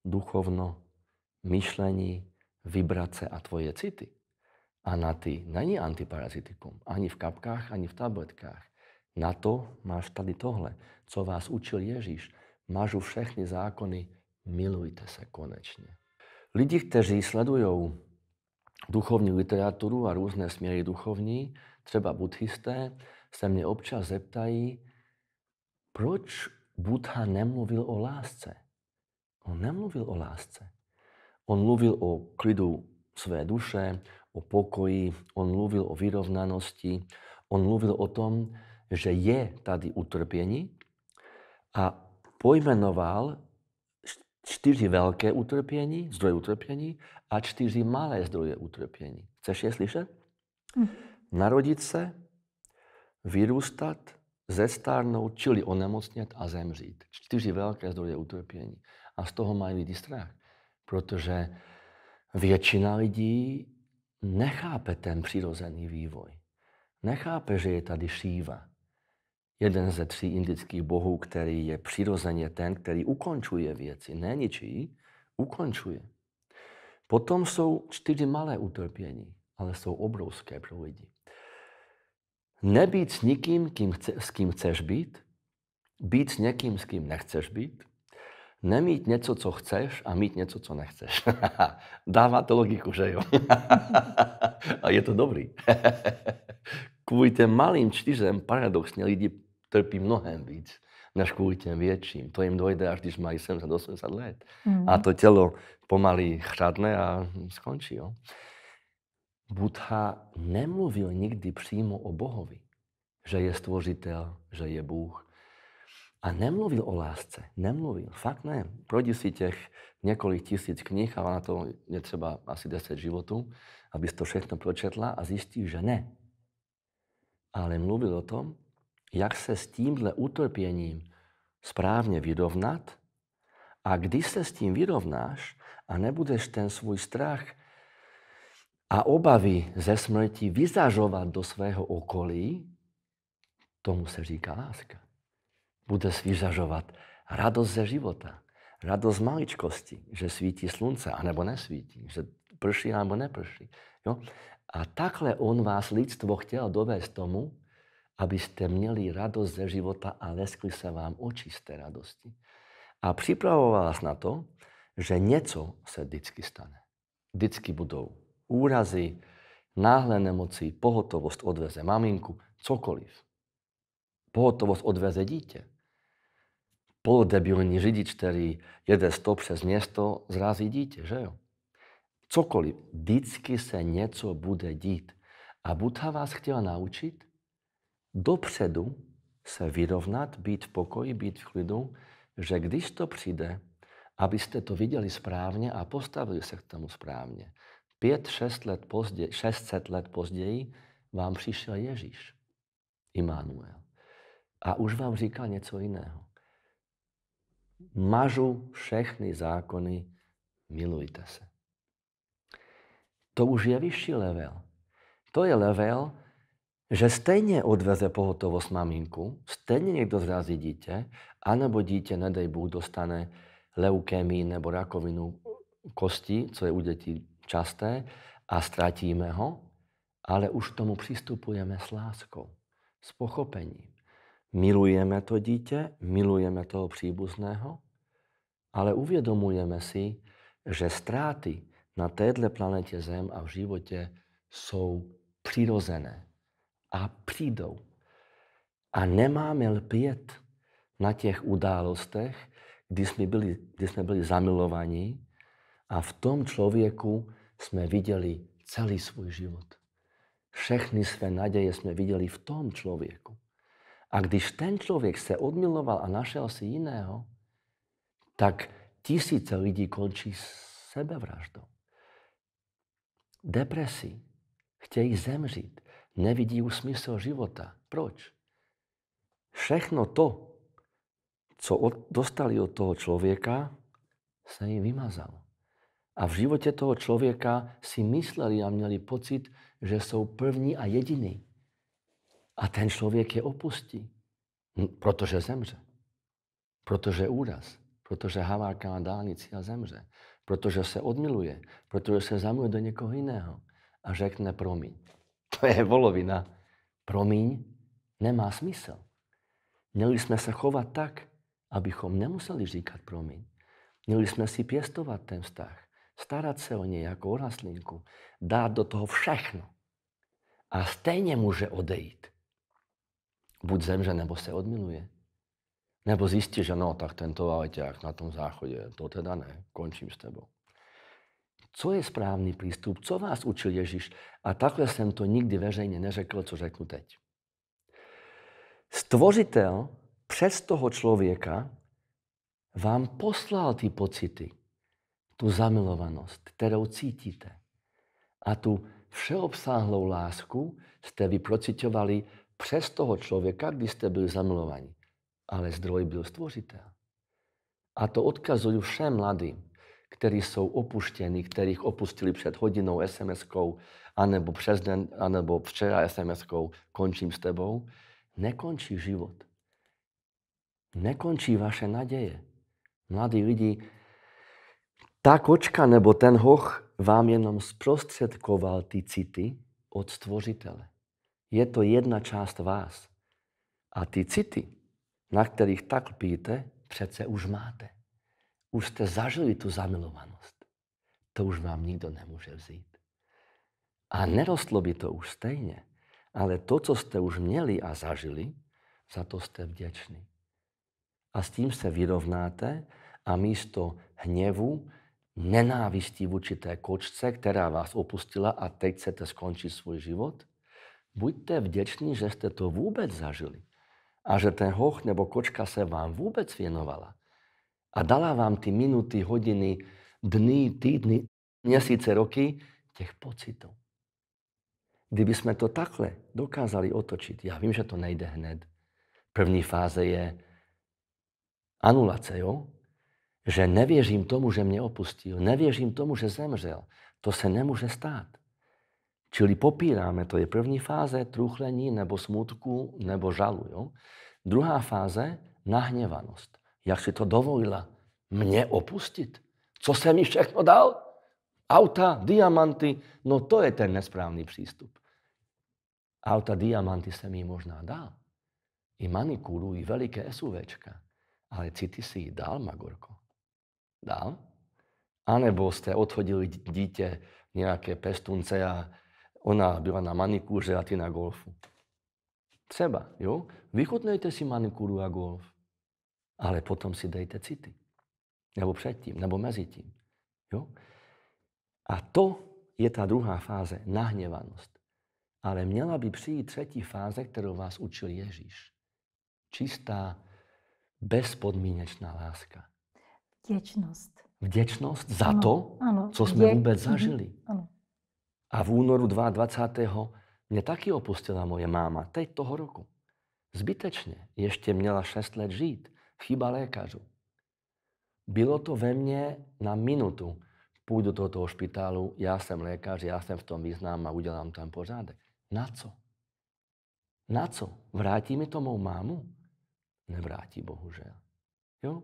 duchovno, myšlení, vibrace a tvoje city. A na ty není antiparazitikum, ani v kapkách, ani v tabletkách. Na to máš tady tohle, co vás učil Ježíš. Máš všechny zákony, milujte se konečně. Lidi, kteří sledují duchovní literaturu a různé směry duchovní, třeba buddhisté, se mě občas zeptají, proč Buddha nemluvil o lásce. On nemluvil o lásce. On mluvil o klidu své duše, o pokoji, on mluvil o vyrovnanosti, on mluvil o tom, že je tady utrpení a pojmenoval čtyři velké utrpení, zdroj utrpení a čtyři malé zdroje utrpení. Chceš je slyšet? Hm. Narodit se, vyrůstat, zestárnout, čili onemocnět a zemřít. Čtyři velké zdroje utrpění. A z toho mají lidi strach, protože většina lidí nechápe ten přirozený vývoj. Nechápe, že je tady šíva. Jeden ze tří indických bohů, který je přirozeně ten, který ukončuje věci, neničí, ukončuje. Potom jsou čtyři malé utrpění, ale jsou obrovské pro lidi. Nebýt s nikým, kým chce, s kým chceš být, být s někým, s kým nechceš být, nemít něco, co chceš a mít něco, co nechceš. Dává to logiku, že jo? a je to dobrý. Kvůli těm malým čtyřem paradoxně lidi trpí mnohem víc než kvůli těm větším. To jim dojde, až když mají 70, 80 let. Mm. A to tělo pomalý chřadne a skončí. Jo? Buddha nemluvil nikdy přímo o Bohovi, že je stvořitel, že je Bůh. A nemluvil o lásce, nemluvil, fakt ne. Projdi si těch několik tisíc knih, a na to je třeba asi deset životů, abys to všechno pročetla a zjistíš, že ne. Ale mluvil o tom, jak se s tímhle utrpěním správně vyrovnat. A když se s tím vyrovnáš a nebudeš ten svůj strach a obavy ze smrti vyzažovat do svého okolí, tomu se říká láska. Budeš vyzažovat radost ze života, radost z maličkosti, že svítí slunce, anebo nesvítí, že prší, anebo neprší. Jo? A takhle on vás lidstvo chtěl dovést tomu, abyste měli radost ze života a leskly se vám oči z té radosti. A připravoval vás na to, že něco se vždycky stane. Vždycky budou úrazy, náhle nemoci, pohotovost odveze maminku, cokoliv. Pohotovost odveze dítě. Polodebilní řidič, který jede stop přes město, zrazí dítě, že jo? Cokoliv. Vždycky se něco bude dít. A Buddha vás chtěl naučit, dopředu se vyrovnat, být v pokoji, být v klidu, že když to přijde, abyste to viděli správně a postavili se k tomu správně. Pět, šest let později, 600 let později vám přišel Ježíš, Immanuel. A už vám říkal něco jiného. Mažu všechny zákony, milujte se. To už je vyšší level. To je level, že stejně odveze pohotovost maminku, stejně někdo zrazí dítě, anebo dítě, nedej Bůh, dostane leukémii nebo rakovinu kosti, co je u dětí časté, a ztratíme ho, ale už k tomu přistupujeme s láskou, s pochopením. Milujeme to dítě, milujeme toho příbuzného, ale uvědomujeme si, že ztráty na této planetě Zem a v životě jsou přirozené a přijdou. A nemáme lpět na těch událostech, kdy jsme byli, kdy jsme byli zamilovaní a v tom člověku jsme viděli celý svůj život. Všechny své naděje jsme viděli v tom člověku. A když ten člověk se odmiloval a našel si jiného, tak tisíce lidí končí sebevraždou. depresi, Chtějí zemřít nevidí už smysl života. Proč? Všechno to, co od, dostali od toho člověka, se jim vymazalo. A v životě toho člověka si mysleli a měli pocit, že jsou první a jediný. A ten člověk je opustí, protože zemře. Protože úraz, protože havárka na dálnici a zemře, protože se odmiluje, protože se zamiluje do někoho jiného a řekne promiň. to je volovina, promiň, nemá smysl. Měli jsme se chovat tak, abychom nemuseli říkat promiň. Měli jsme si pěstovat ten vztah, starat se o něj jako o rastlinku, dát do toho všechno. A stejně může odejít. Buď zemře, nebo se odmiluje. Nebo zjistí, že no, tak tento ajťák na tom záchodě, to teda ne, končím s tebou co je správný prístup, co vás učil Ježiš. A takhle jsem to nikdy veřejně neřekl, co řeknu teď. Stvořitel přes toho člověka vám poslal ty pocity, tu zamilovanost, kterou cítíte. A tu všeobsáhlou lásku jste vy procitovali přes toho člověka, kdy jste byli zamilovaní. Ale zdroj byl stvořitel. A to odkazuju všem mladým kteří jsou opuštěni, kterých opustili před hodinou SMS-kou, anebo přes den, anebo včera SMS-kou, končím s tebou, nekončí život. Nekončí vaše naděje. Mladí lidi, ta kočka nebo ten hoch vám jenom zprostředkoval ty city od stvořitele. Je to jedna část vás. A ty city, na kterých tak lpíte, přece už máte už jste zažili tu zamilovanost. To už vám nikdo nemůže vzít. A nerostlo by to už stejně, ale to, co jste už měli a zažili, za to jste vděční. A s tím se vyrovnáte a místo hněvu, nenávistí vůči té kočce, která vás opustila a teď chcete skončit svůj život, buďte vděční, že jste to vůbec zažili a že ten hoch nebo kočka se vám vůbec věnovala a dala vám ty minuty, hodiny, dny, týdny, měsíce, roky těch pocitů. Kdyby jsme to takhle dokázali otočit, já vím, že to nejde hned. První fáze je anulace, jo? Že nevěřím tomu, že mě opustil, nevěřím tomu, že zemřel. To se nemůže stát. Čili popíráme, to je první fáze truchlení nebo smutku nebo žalu. Jo? Druhá fáze nahněvanost jak si to dovolila mě opustit. Co jsem mi všechno dal? Auta, diamanty, no to je ten nesprávný přístup. Auta, diamanty jsem jí možná dal. I manikuru, i veliké SUVčka. Ale city si ji dal, Magorko? Dal? A nebo jste odhodili dítě nějaké pestunce a ona byla na manikúře a ty na golfu. Třeba, jo? Vychutnejte si manikuru a golf ale potom si dejte city. Nebo předtím, nebo mezi tím. Jo? A to je ta druhá fáze, nahněvanost. Ale měla by přijít třetí fáze, kterou vás učil Ježíš. Čistá, bezpodmínečná láska. Vděčnost. Vděčnost za ano, to, ano, co jsme Vdě... vůbec mhm, zažili. Ano. A v únoru 22. mě taky opustila moje máma, teď toho roku. Zbytečně, ještě měla 6 let žít. Chyba lékařů. Bylo to ve mně na minutu. Půjdu do toho špitálu, já jsem lékař, já jsem v tom význám a udělám tam pořádek. Na co? Na co? Vrátí mi to mou mámu? Nevrátí, bohužel. Jo?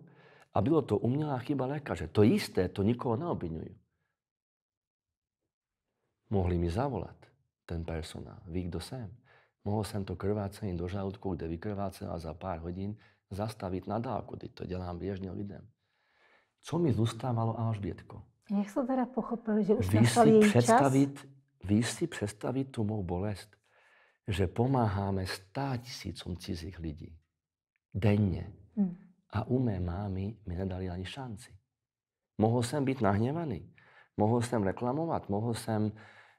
A bylo to umělá chyba lékaře. To jisté, to nikoho neobvinuju. Mohli mi zavolat ten personál, ví, kdo jsem. Mohl jsem to krvácení do žaludku, kde vykrvácel a za pár hodin Zastavit, na dávku, teď to dělám běžným lidem. Co mi zůstávalo Alžbětko? Jak jsi teda pochopil, že už vy její představit, čas? Vy si představit tu mou bolest, že pomáháme stá tisícům cizích lidí. Denně. Hmm. A u mé mámy mi nedali ani šanci. Mohl jsem být nahněvaný, mohl jsem reklamovat, mohl jsem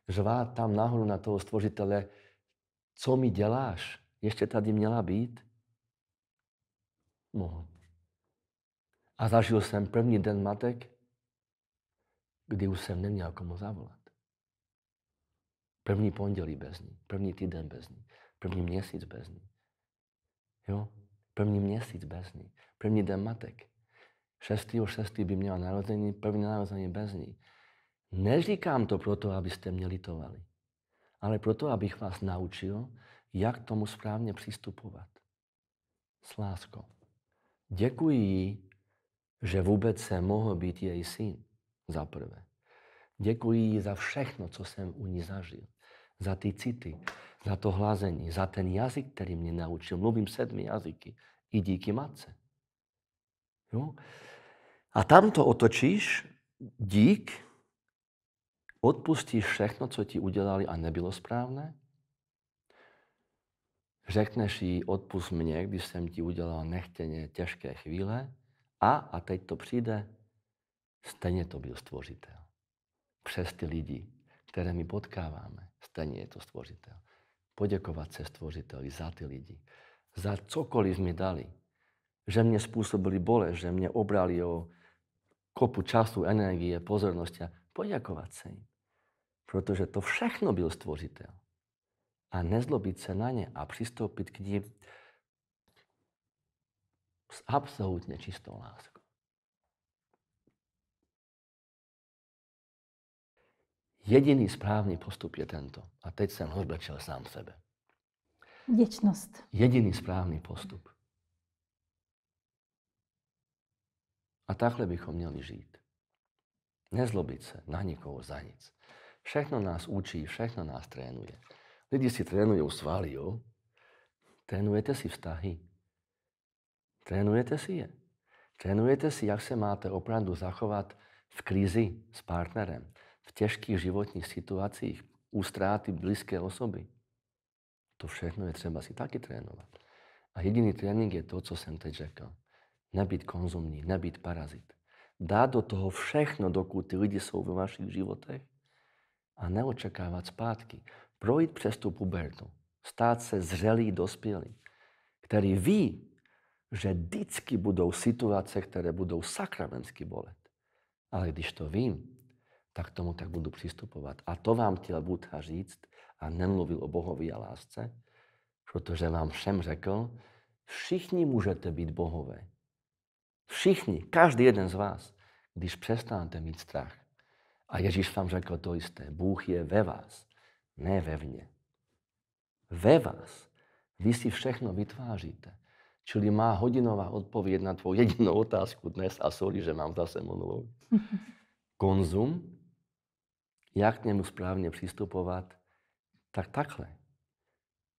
žvát tam nahoru na toho stvořitele, co mi děláš, ještě tady měla být mohl. A zažil jsem první den matek, kdy už jsem neměl komu zavolat. První pondělí bez ní, první týden bez ní, první měsíc bez ní. Jo? První měsíc bez ní, první den matek. 6.6. by měla narození, první narození bez ní. Neříkám to proto, abyste mě litovali, ale proto, abych vás naučil, jak tomu správně přistupovat. S láskou. Děkuji jí, že vůbec jsem mohl být její syn, za prvé. Děkuji jí za všechno, co jsem u ní zažil. Za ty city, za to hlazení, za ten jazyk, který mě naučil. Mluvím sedmi jazyky i díky matce. Jo? A tam to otočíš, dík, odpustíš všechno, co ti udělali a nebylo správné Řekneš jí, odpust mě, když jsem ti udělal nechtěně těžké chvíle a, a teď to přijde, stejně to byl stvořitel. Přes ty lidi, které my potkáváme, stejně je to stvořitel. Poděkovat se stvořiteli za ty lidi, za cokoliv mi dali, že mě způsobili bolest, že mě obrali o kopu času, energie, pozornosti a poděkovat se jim. Protože to všechno byl stvořitel a nezlobit se na ně a přistoupit k ním s absolutně čistou láskou. Jediný správný postup je tento. A teď jsem ho zblečel sám sebe. Vděčnost. Jediný správný postup. A takhle bychom měli žít. Nezlobit se na nikoho za nic. Všechno nás učí, všechno nás trénuje. Lidi si trénují svaly, jo? Trénujete si vztahy. Trénujete si je. Trénujete si, jak se máte opravdu zachovat v krizi s partnerem, v těžkých životních situacích, u ztráty blízké osoby. To všechno je třeba si taky trénovat. A jediný trénink je to, co jsem teď řekl. Nebýt konzumní, nebýt parazit. Dá do toho všechno, dokud ty lidi jsou ve vašich životech a neočekávat zpátky projít přes tu pubertu, stát se zřelý dospělý, který ví, že vždycky budou situace, které budou sakramensky bolet. Ale když to vím, tak tomu tak budu přistupovat. A to vám chtěl Buddha říct a nemluvil o Bohovi a lásce, protože vám všem řekl, všichni můžete být bohové. Všichni, každý jeden z vás, když přestanete mít strach. A Ježíš vám řekl to jisté, Bůh je ve vás. Ne ve mně. Ve vás. Vy si všechno vytváříte. Čili má hodinová odpověď na tvou jedinou otázku dnes a sorry, že mám zase monolog. Konzum, jak k němu správně přistupovat, tak takhle.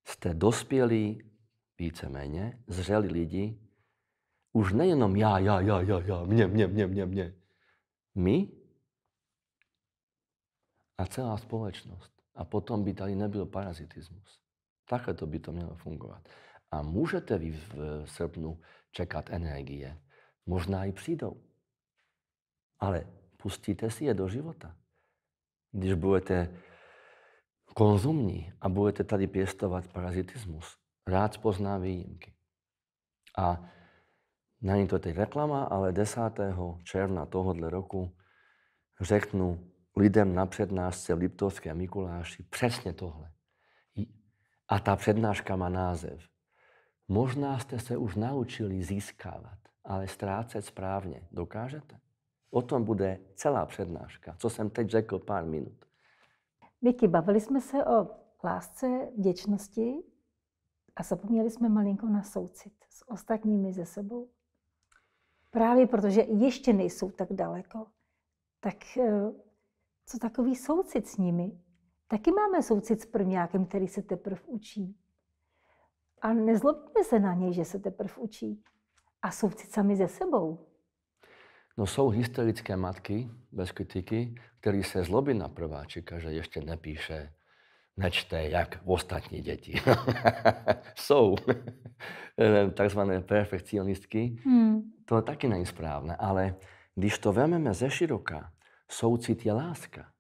Jste dospělí, víceméně, zřelí lidi, už nejenom já, já, já, já, já, mě, mě, mě, mě, mě. My a celá společnost a potom by tady nebyl parazitismus. Takhle to by to mělo fungovat. A můžete vy v srpnu čekat energie. Možná i přijdou. Ale pustíte si je do života. Když budete konzumní a budete tady pěstovat parazitismus, rád pozná výjimky. A není to teď reklama, ale 10. června tohohle roku řeknu lidem na přednášce Liptovské Liptovském Mikuláši přesně tohle. A ta přednáška má název. Možná jste se už naučili získávat, ale ztrácet správně. Dokážete? O tom bude celá přednáška, co jsem teď řekl pár minut. Vicky, bavili jsme se o lásce, vděčnosti a zapomněli jsme malinko na soucit s ostatními ze sebou. Právě protože ještě nejsou tak daleko, tak eh, co takový soucit s nimi. Taky máme soucit s prvňákem, který se teprve učí. A nezlobíme se na něj, že se teprve učí. A soucit sami ze sebou. No jsou hysterické matky, bez kritiky, který se zlobí na prváčika, že ještě nepíše, nečte, jak v ostatní děti. jsou takzvané perfekcionistky. Hmm. To taky není správné, ale když to vezmeme ze široka, Soucit je láska.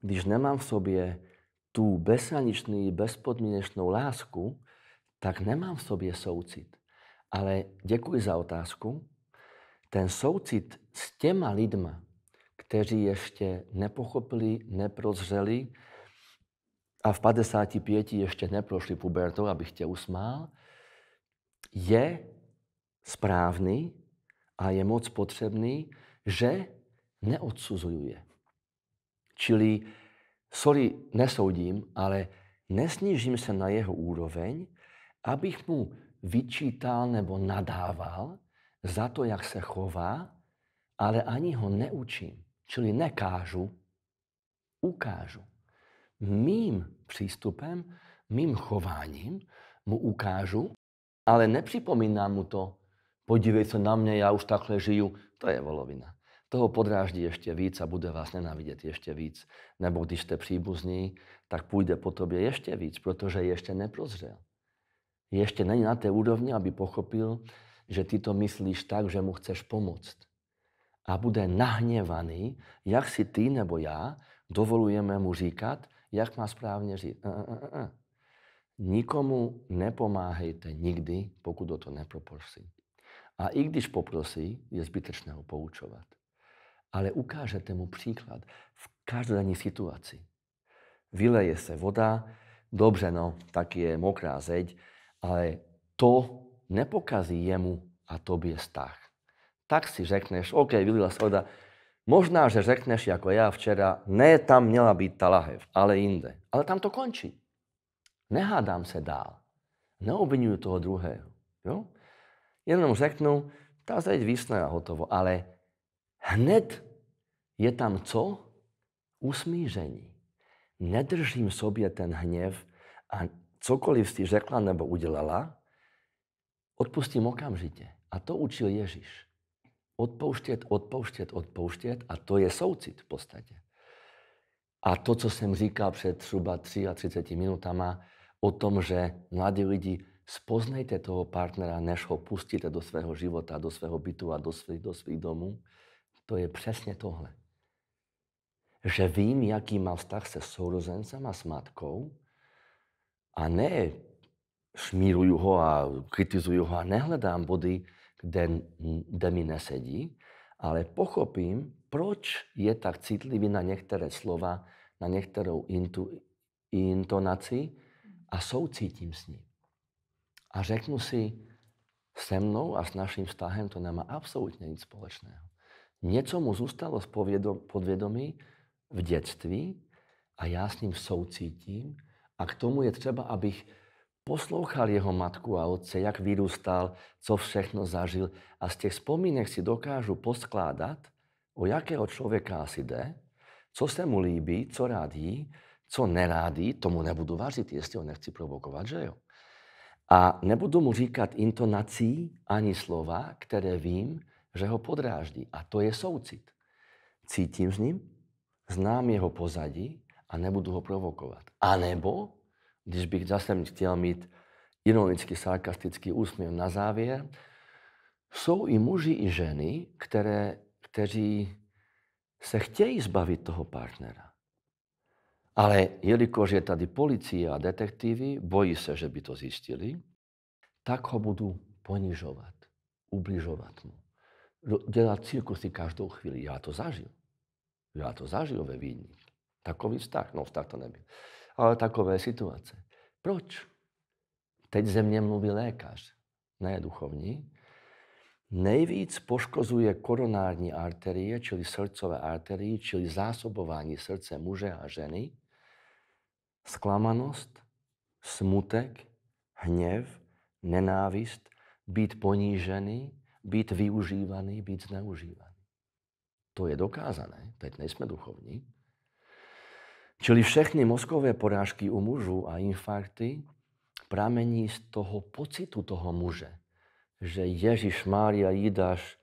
Když nemám v sobě tu bezhraničný, bezpodmínečnou lásku, tak nemám v sobě soucit. Ale děkuji za otázku. Ten soucit s těma lidma, kteří ještě nepochopili, neprozřeli a v 55 ještě neprošli pubertou, abych tě usmál, je správný a je moc potřebný, že neodsuzuju Čili, sorry, nesoudím, ale nesnížím se na jeho úroveň, abych mu vyčítal nebo nadával za to, jak se chová, ale ani ho neučím. Čili nekážu, ukážu. Mým přístupem, mým chováním mu ukážu, ale nepřipomínám mu to, podívej se na mě, já už takhle žiju, to je volovina toho podráždí ještě víc a bude vás nenávidět ještě víc. Nebo když jste příbuzní, tak půjde po tobě ještě víc, protože ještě neprozřel. Ještě není na té úrovni, aby pochopil, že ty to myslíš tak, že mu chceš pomoct. A bude nahněvaný, jak si ty nebo já dovolujeme mu říkat, jak má správně říct. Eh, eh, eh, Nikomu nepomáhejte nikdy, pokud o to neproposí. A i když poprosí, je zbytečné ho poučovat ale ukážete mu příklad v každodenní situaci. Vyleje se voda, dobře, no, tak je mokrá zeď, ale to nepokazí jemu a tobě vztah. Tak si řekneš, OK, vylila se voda, možná, že řekneš jako já včera, ne, tam měla být ta lahev, ale jinde. Ale tam to končí. Nehádám se dál. Neobvinuju toho druhého. Jo? Jenom řeknu, ta zeď vysne a hotovo, ale hned je tam co? Usmíření. Nedržím sobě ten hněv a cokoliv si řekla nebo udělala, odpustím okamžitě. A to učil Ježíš. Odpouštět, odpouštět, odpouštět a to je soucit v podstatě. A to, co jsem říkal před třeba 33 minutama o tom, že mladí lidi spoznejte toho partnera, než ho pustíte do svého života, do svého bytu a do svých, do svých domů, to je přesně tohle že vím, jaký mám vztah se sourozencem a s matkou a ne šmíruju ho a kritizuju ho a nehledám body, kde, kde mi nesedí, ale pochopím, proč je tak citlivý na některé slova, na některou intu, intonaci a soucítím s ním. A řeknu si, se mnou a s naším vztahem to nemá absolutně nic společného. Něco mu zůstalo z podvědomí, v dětství a já s ním soucítím a k tomu je třeba, abych poslouchal jeho matku a otce, jak vyrůstal, co všechno zažil a z těch vzpomínek si dokážu poskládat, o jakého člověka asi jde, co se mu líbí, co rád jí, co nerádí. tomu nebudu vařit, jestli ho nechci provokovat, že jo. A nebudu mu říkat intonací ani slova, které vím, že ho podráždí. A to je soucit. Cítím s ním, znám jeho pozadí a nebudu ho provokovat. A nebo, když bych zase chtěl mít ironický, sarkastický úsměv na závěr, jsou i muži i ženy, které, kteří se chtějí zbavit toho partnera. Ale jelikož je tady policie a detektivy, bojí se, že by to zjistili, tak ho budu ponižovat, ubližovat mu, dělat cirkusy každou chvíli. Já to zažil. Já to zažil ve Vídni. Takový vztah, no vztah to nebyl. Ale takové situace. Proč? Teď ze mě mluví lékař, ne duchovní. Nejvíc poškozuje koronární arterie, čili srdcové arterie, čili zásobování srdce muže a ženy, Sklamanost, smutek, hněv, nenávist, být ponížený, být využívaný, být zneužívaný. To je dokázané, teď nejsme duchovní. Čili všechny mozkové porážky u mužů a infarkty pramení z toho pocitu toho muže, že Ježíš Mária Jidáš,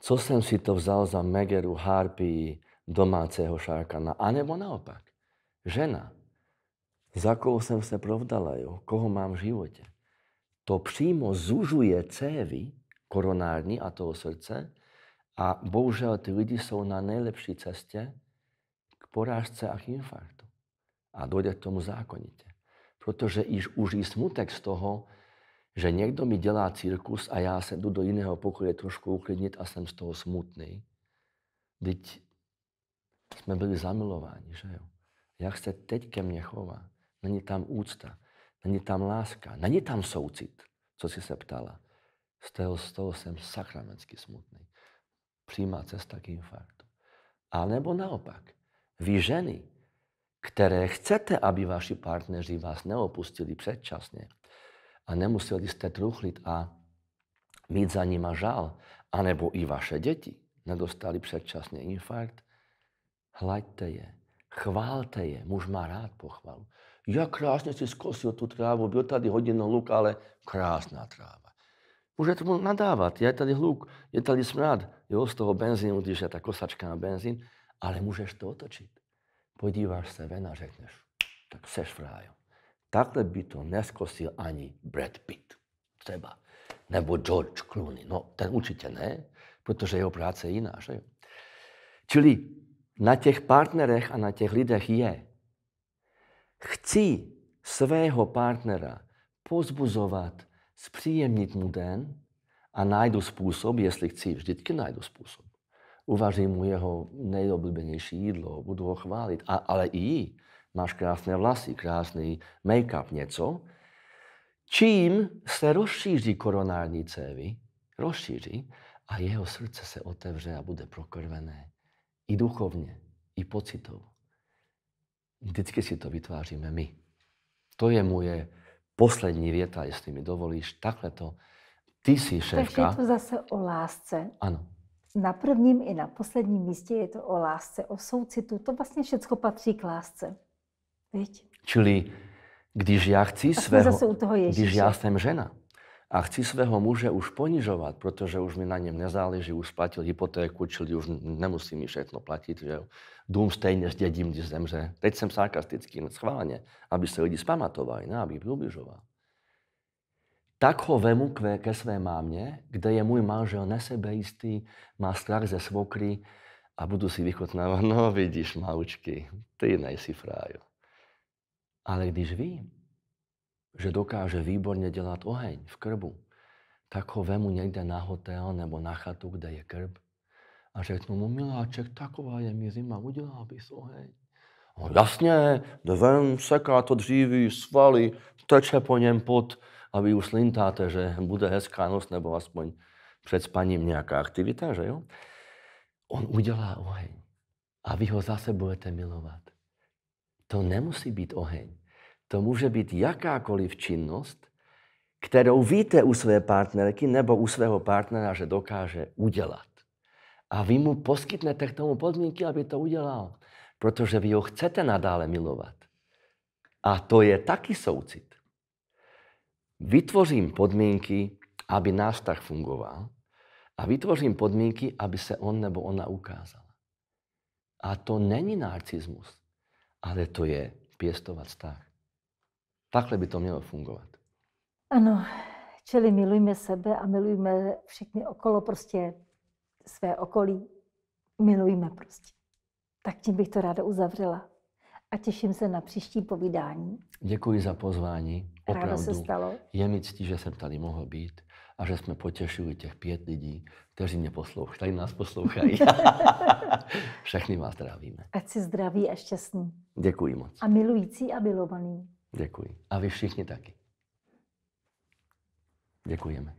co jsem si to vzal za megeru, harpy, domácího šarkana, anebo naopak. Žena, za koho jsem se provdala, jo, koho mám v životě. To přímo zužuje cévy koronární a toho srdce a bohužel ty lidi jsou na nejlepší cestě k porážce a k infarktu. A dojde k tomu zákonitě. Protože již už smutek z toho, že někdo mi dělá cirkus a já se jdu do jiného pokoje trošku uklidnit a jsem z toho smutný. Teď jsme byli zamilováni, že jo? Jak se teď ke mně chová? Není tam úcta, není tam láska, není tam soucit, co si se ptala. Z toho, z toho jsem sakramentsky smutný přímá cesta k infarktu. A nebo naopak, vy ženy, které chcete, aby vaši partneři vás neopustili předčasně a nemuseli jste truchlit a mít za nima žal, anebo i vaše děti nedostali předčasně infarkt, hlaďte je, chválte je, muž má rád pochvalu. Jak krásně si zkosil tu trávu, byl tady hodinu luk, ale krásná tráva můžete mu nadávat, je tady hluk, je tady smrad, jo, z toho benzínu, když je ta kosačka na benzín, ale můžeš to otočit. Podíváš se ven a řekneš, tak seš frájo. Takhle by to neskosil ani Brad Pitt, třeba, nebo George Clooney. No, ten určitě ne, protože jeho práce je jiná, že jo. Čili na těch partnerech a na těch lidech je. Chci svého partnera pozbuzovat zpříjemnit mu den a najdu způsob, jestli chci, vždycky najdu způsob. Uvařím mu jeho nejoblíbenější jídlo, budu ho chválit, a, ale i Máš krásné vlasy, krásný make-up, něco. Čím se rozšíří koronární cévy, rozšíří, a jeho srdce se otevře a bude prokrvené i duchovně, i pocitově. Vždycky si to vytváříme my. To je moje poslední věta, jestli mi dovolíš, takhle to. Ty jsi šéfka. Takže je to zase o lásce. Ano. Na prvním i na posledním místě je to o lásce, o soucitu. To vlastně všechno patří k lásce. Viď? Čili když já chci svého... Zase u toho když já jsem žena, a chci svého muže už ponižovat, protože už mi na něm nezáleží, už splatil hypotéku, čili už nemusí mi všechno platit, že dům stejně zdědím, když zemře. Teď jsem sarkastický, no schválně, aby se lidi spamatovali, ne, abych ubližoval. Tak ho vemu ke, ke své mámě, kde je můj manžel nesebejistý, má strach ze svokry a budu si vychutnávat, no vidíš, maučky, ty nejsi frájo. Ale když vím, že dokáže výborně dělat oheň v krbu, tak ho vemu někde na hotel nebo na chatu, kde je krb a řeknu mu, miláček, taková je mi zima, udělal bys oheň. No jasně, jde ven, seká to dříví, svaly, teče po něm pot aby vy už slintáte, že bude hezká noc nebo aspoň před spaním nějaká aktivita, že jo? On udělá oheň a vy ho zase budete milovat. To nemusí být oheň. To může být jakákoliv činnost, kterou víte u své partnerky nebo u svého partnera, že dokáže udělat. A vy mu poskytnete k tomu podmínky, aby to udělal, protože vy ho chcete nadále milovat. A to je taky soucit. Vytvořím podmínky, aby náš tak fungoval a vytvořím podmínky, aby se on nebo ona ukázala. A to není narcismus, ale to je pěstovat vztah. Takhle by to mělo fungovat. Ano, čili milujme sebe a milujme všechny okolo, prostě své okolí. Milujme prostě. Tak tím bych to ráda uzavřela. A těším se na příští povídání. Děkuji za pozvání. Opravdu. Ráda se stalo. Je mi ctí, že jsem tady mohl být a že jsme potěšili těch pět lidí, kteří mě poslouchají, tady nás poslouchají. Všechny vás zdravíme. Ať si zdraví a šťastný. Děkuji moc. A milující a milovaný. Děkuji. A vy všichni taky. Děkujeme.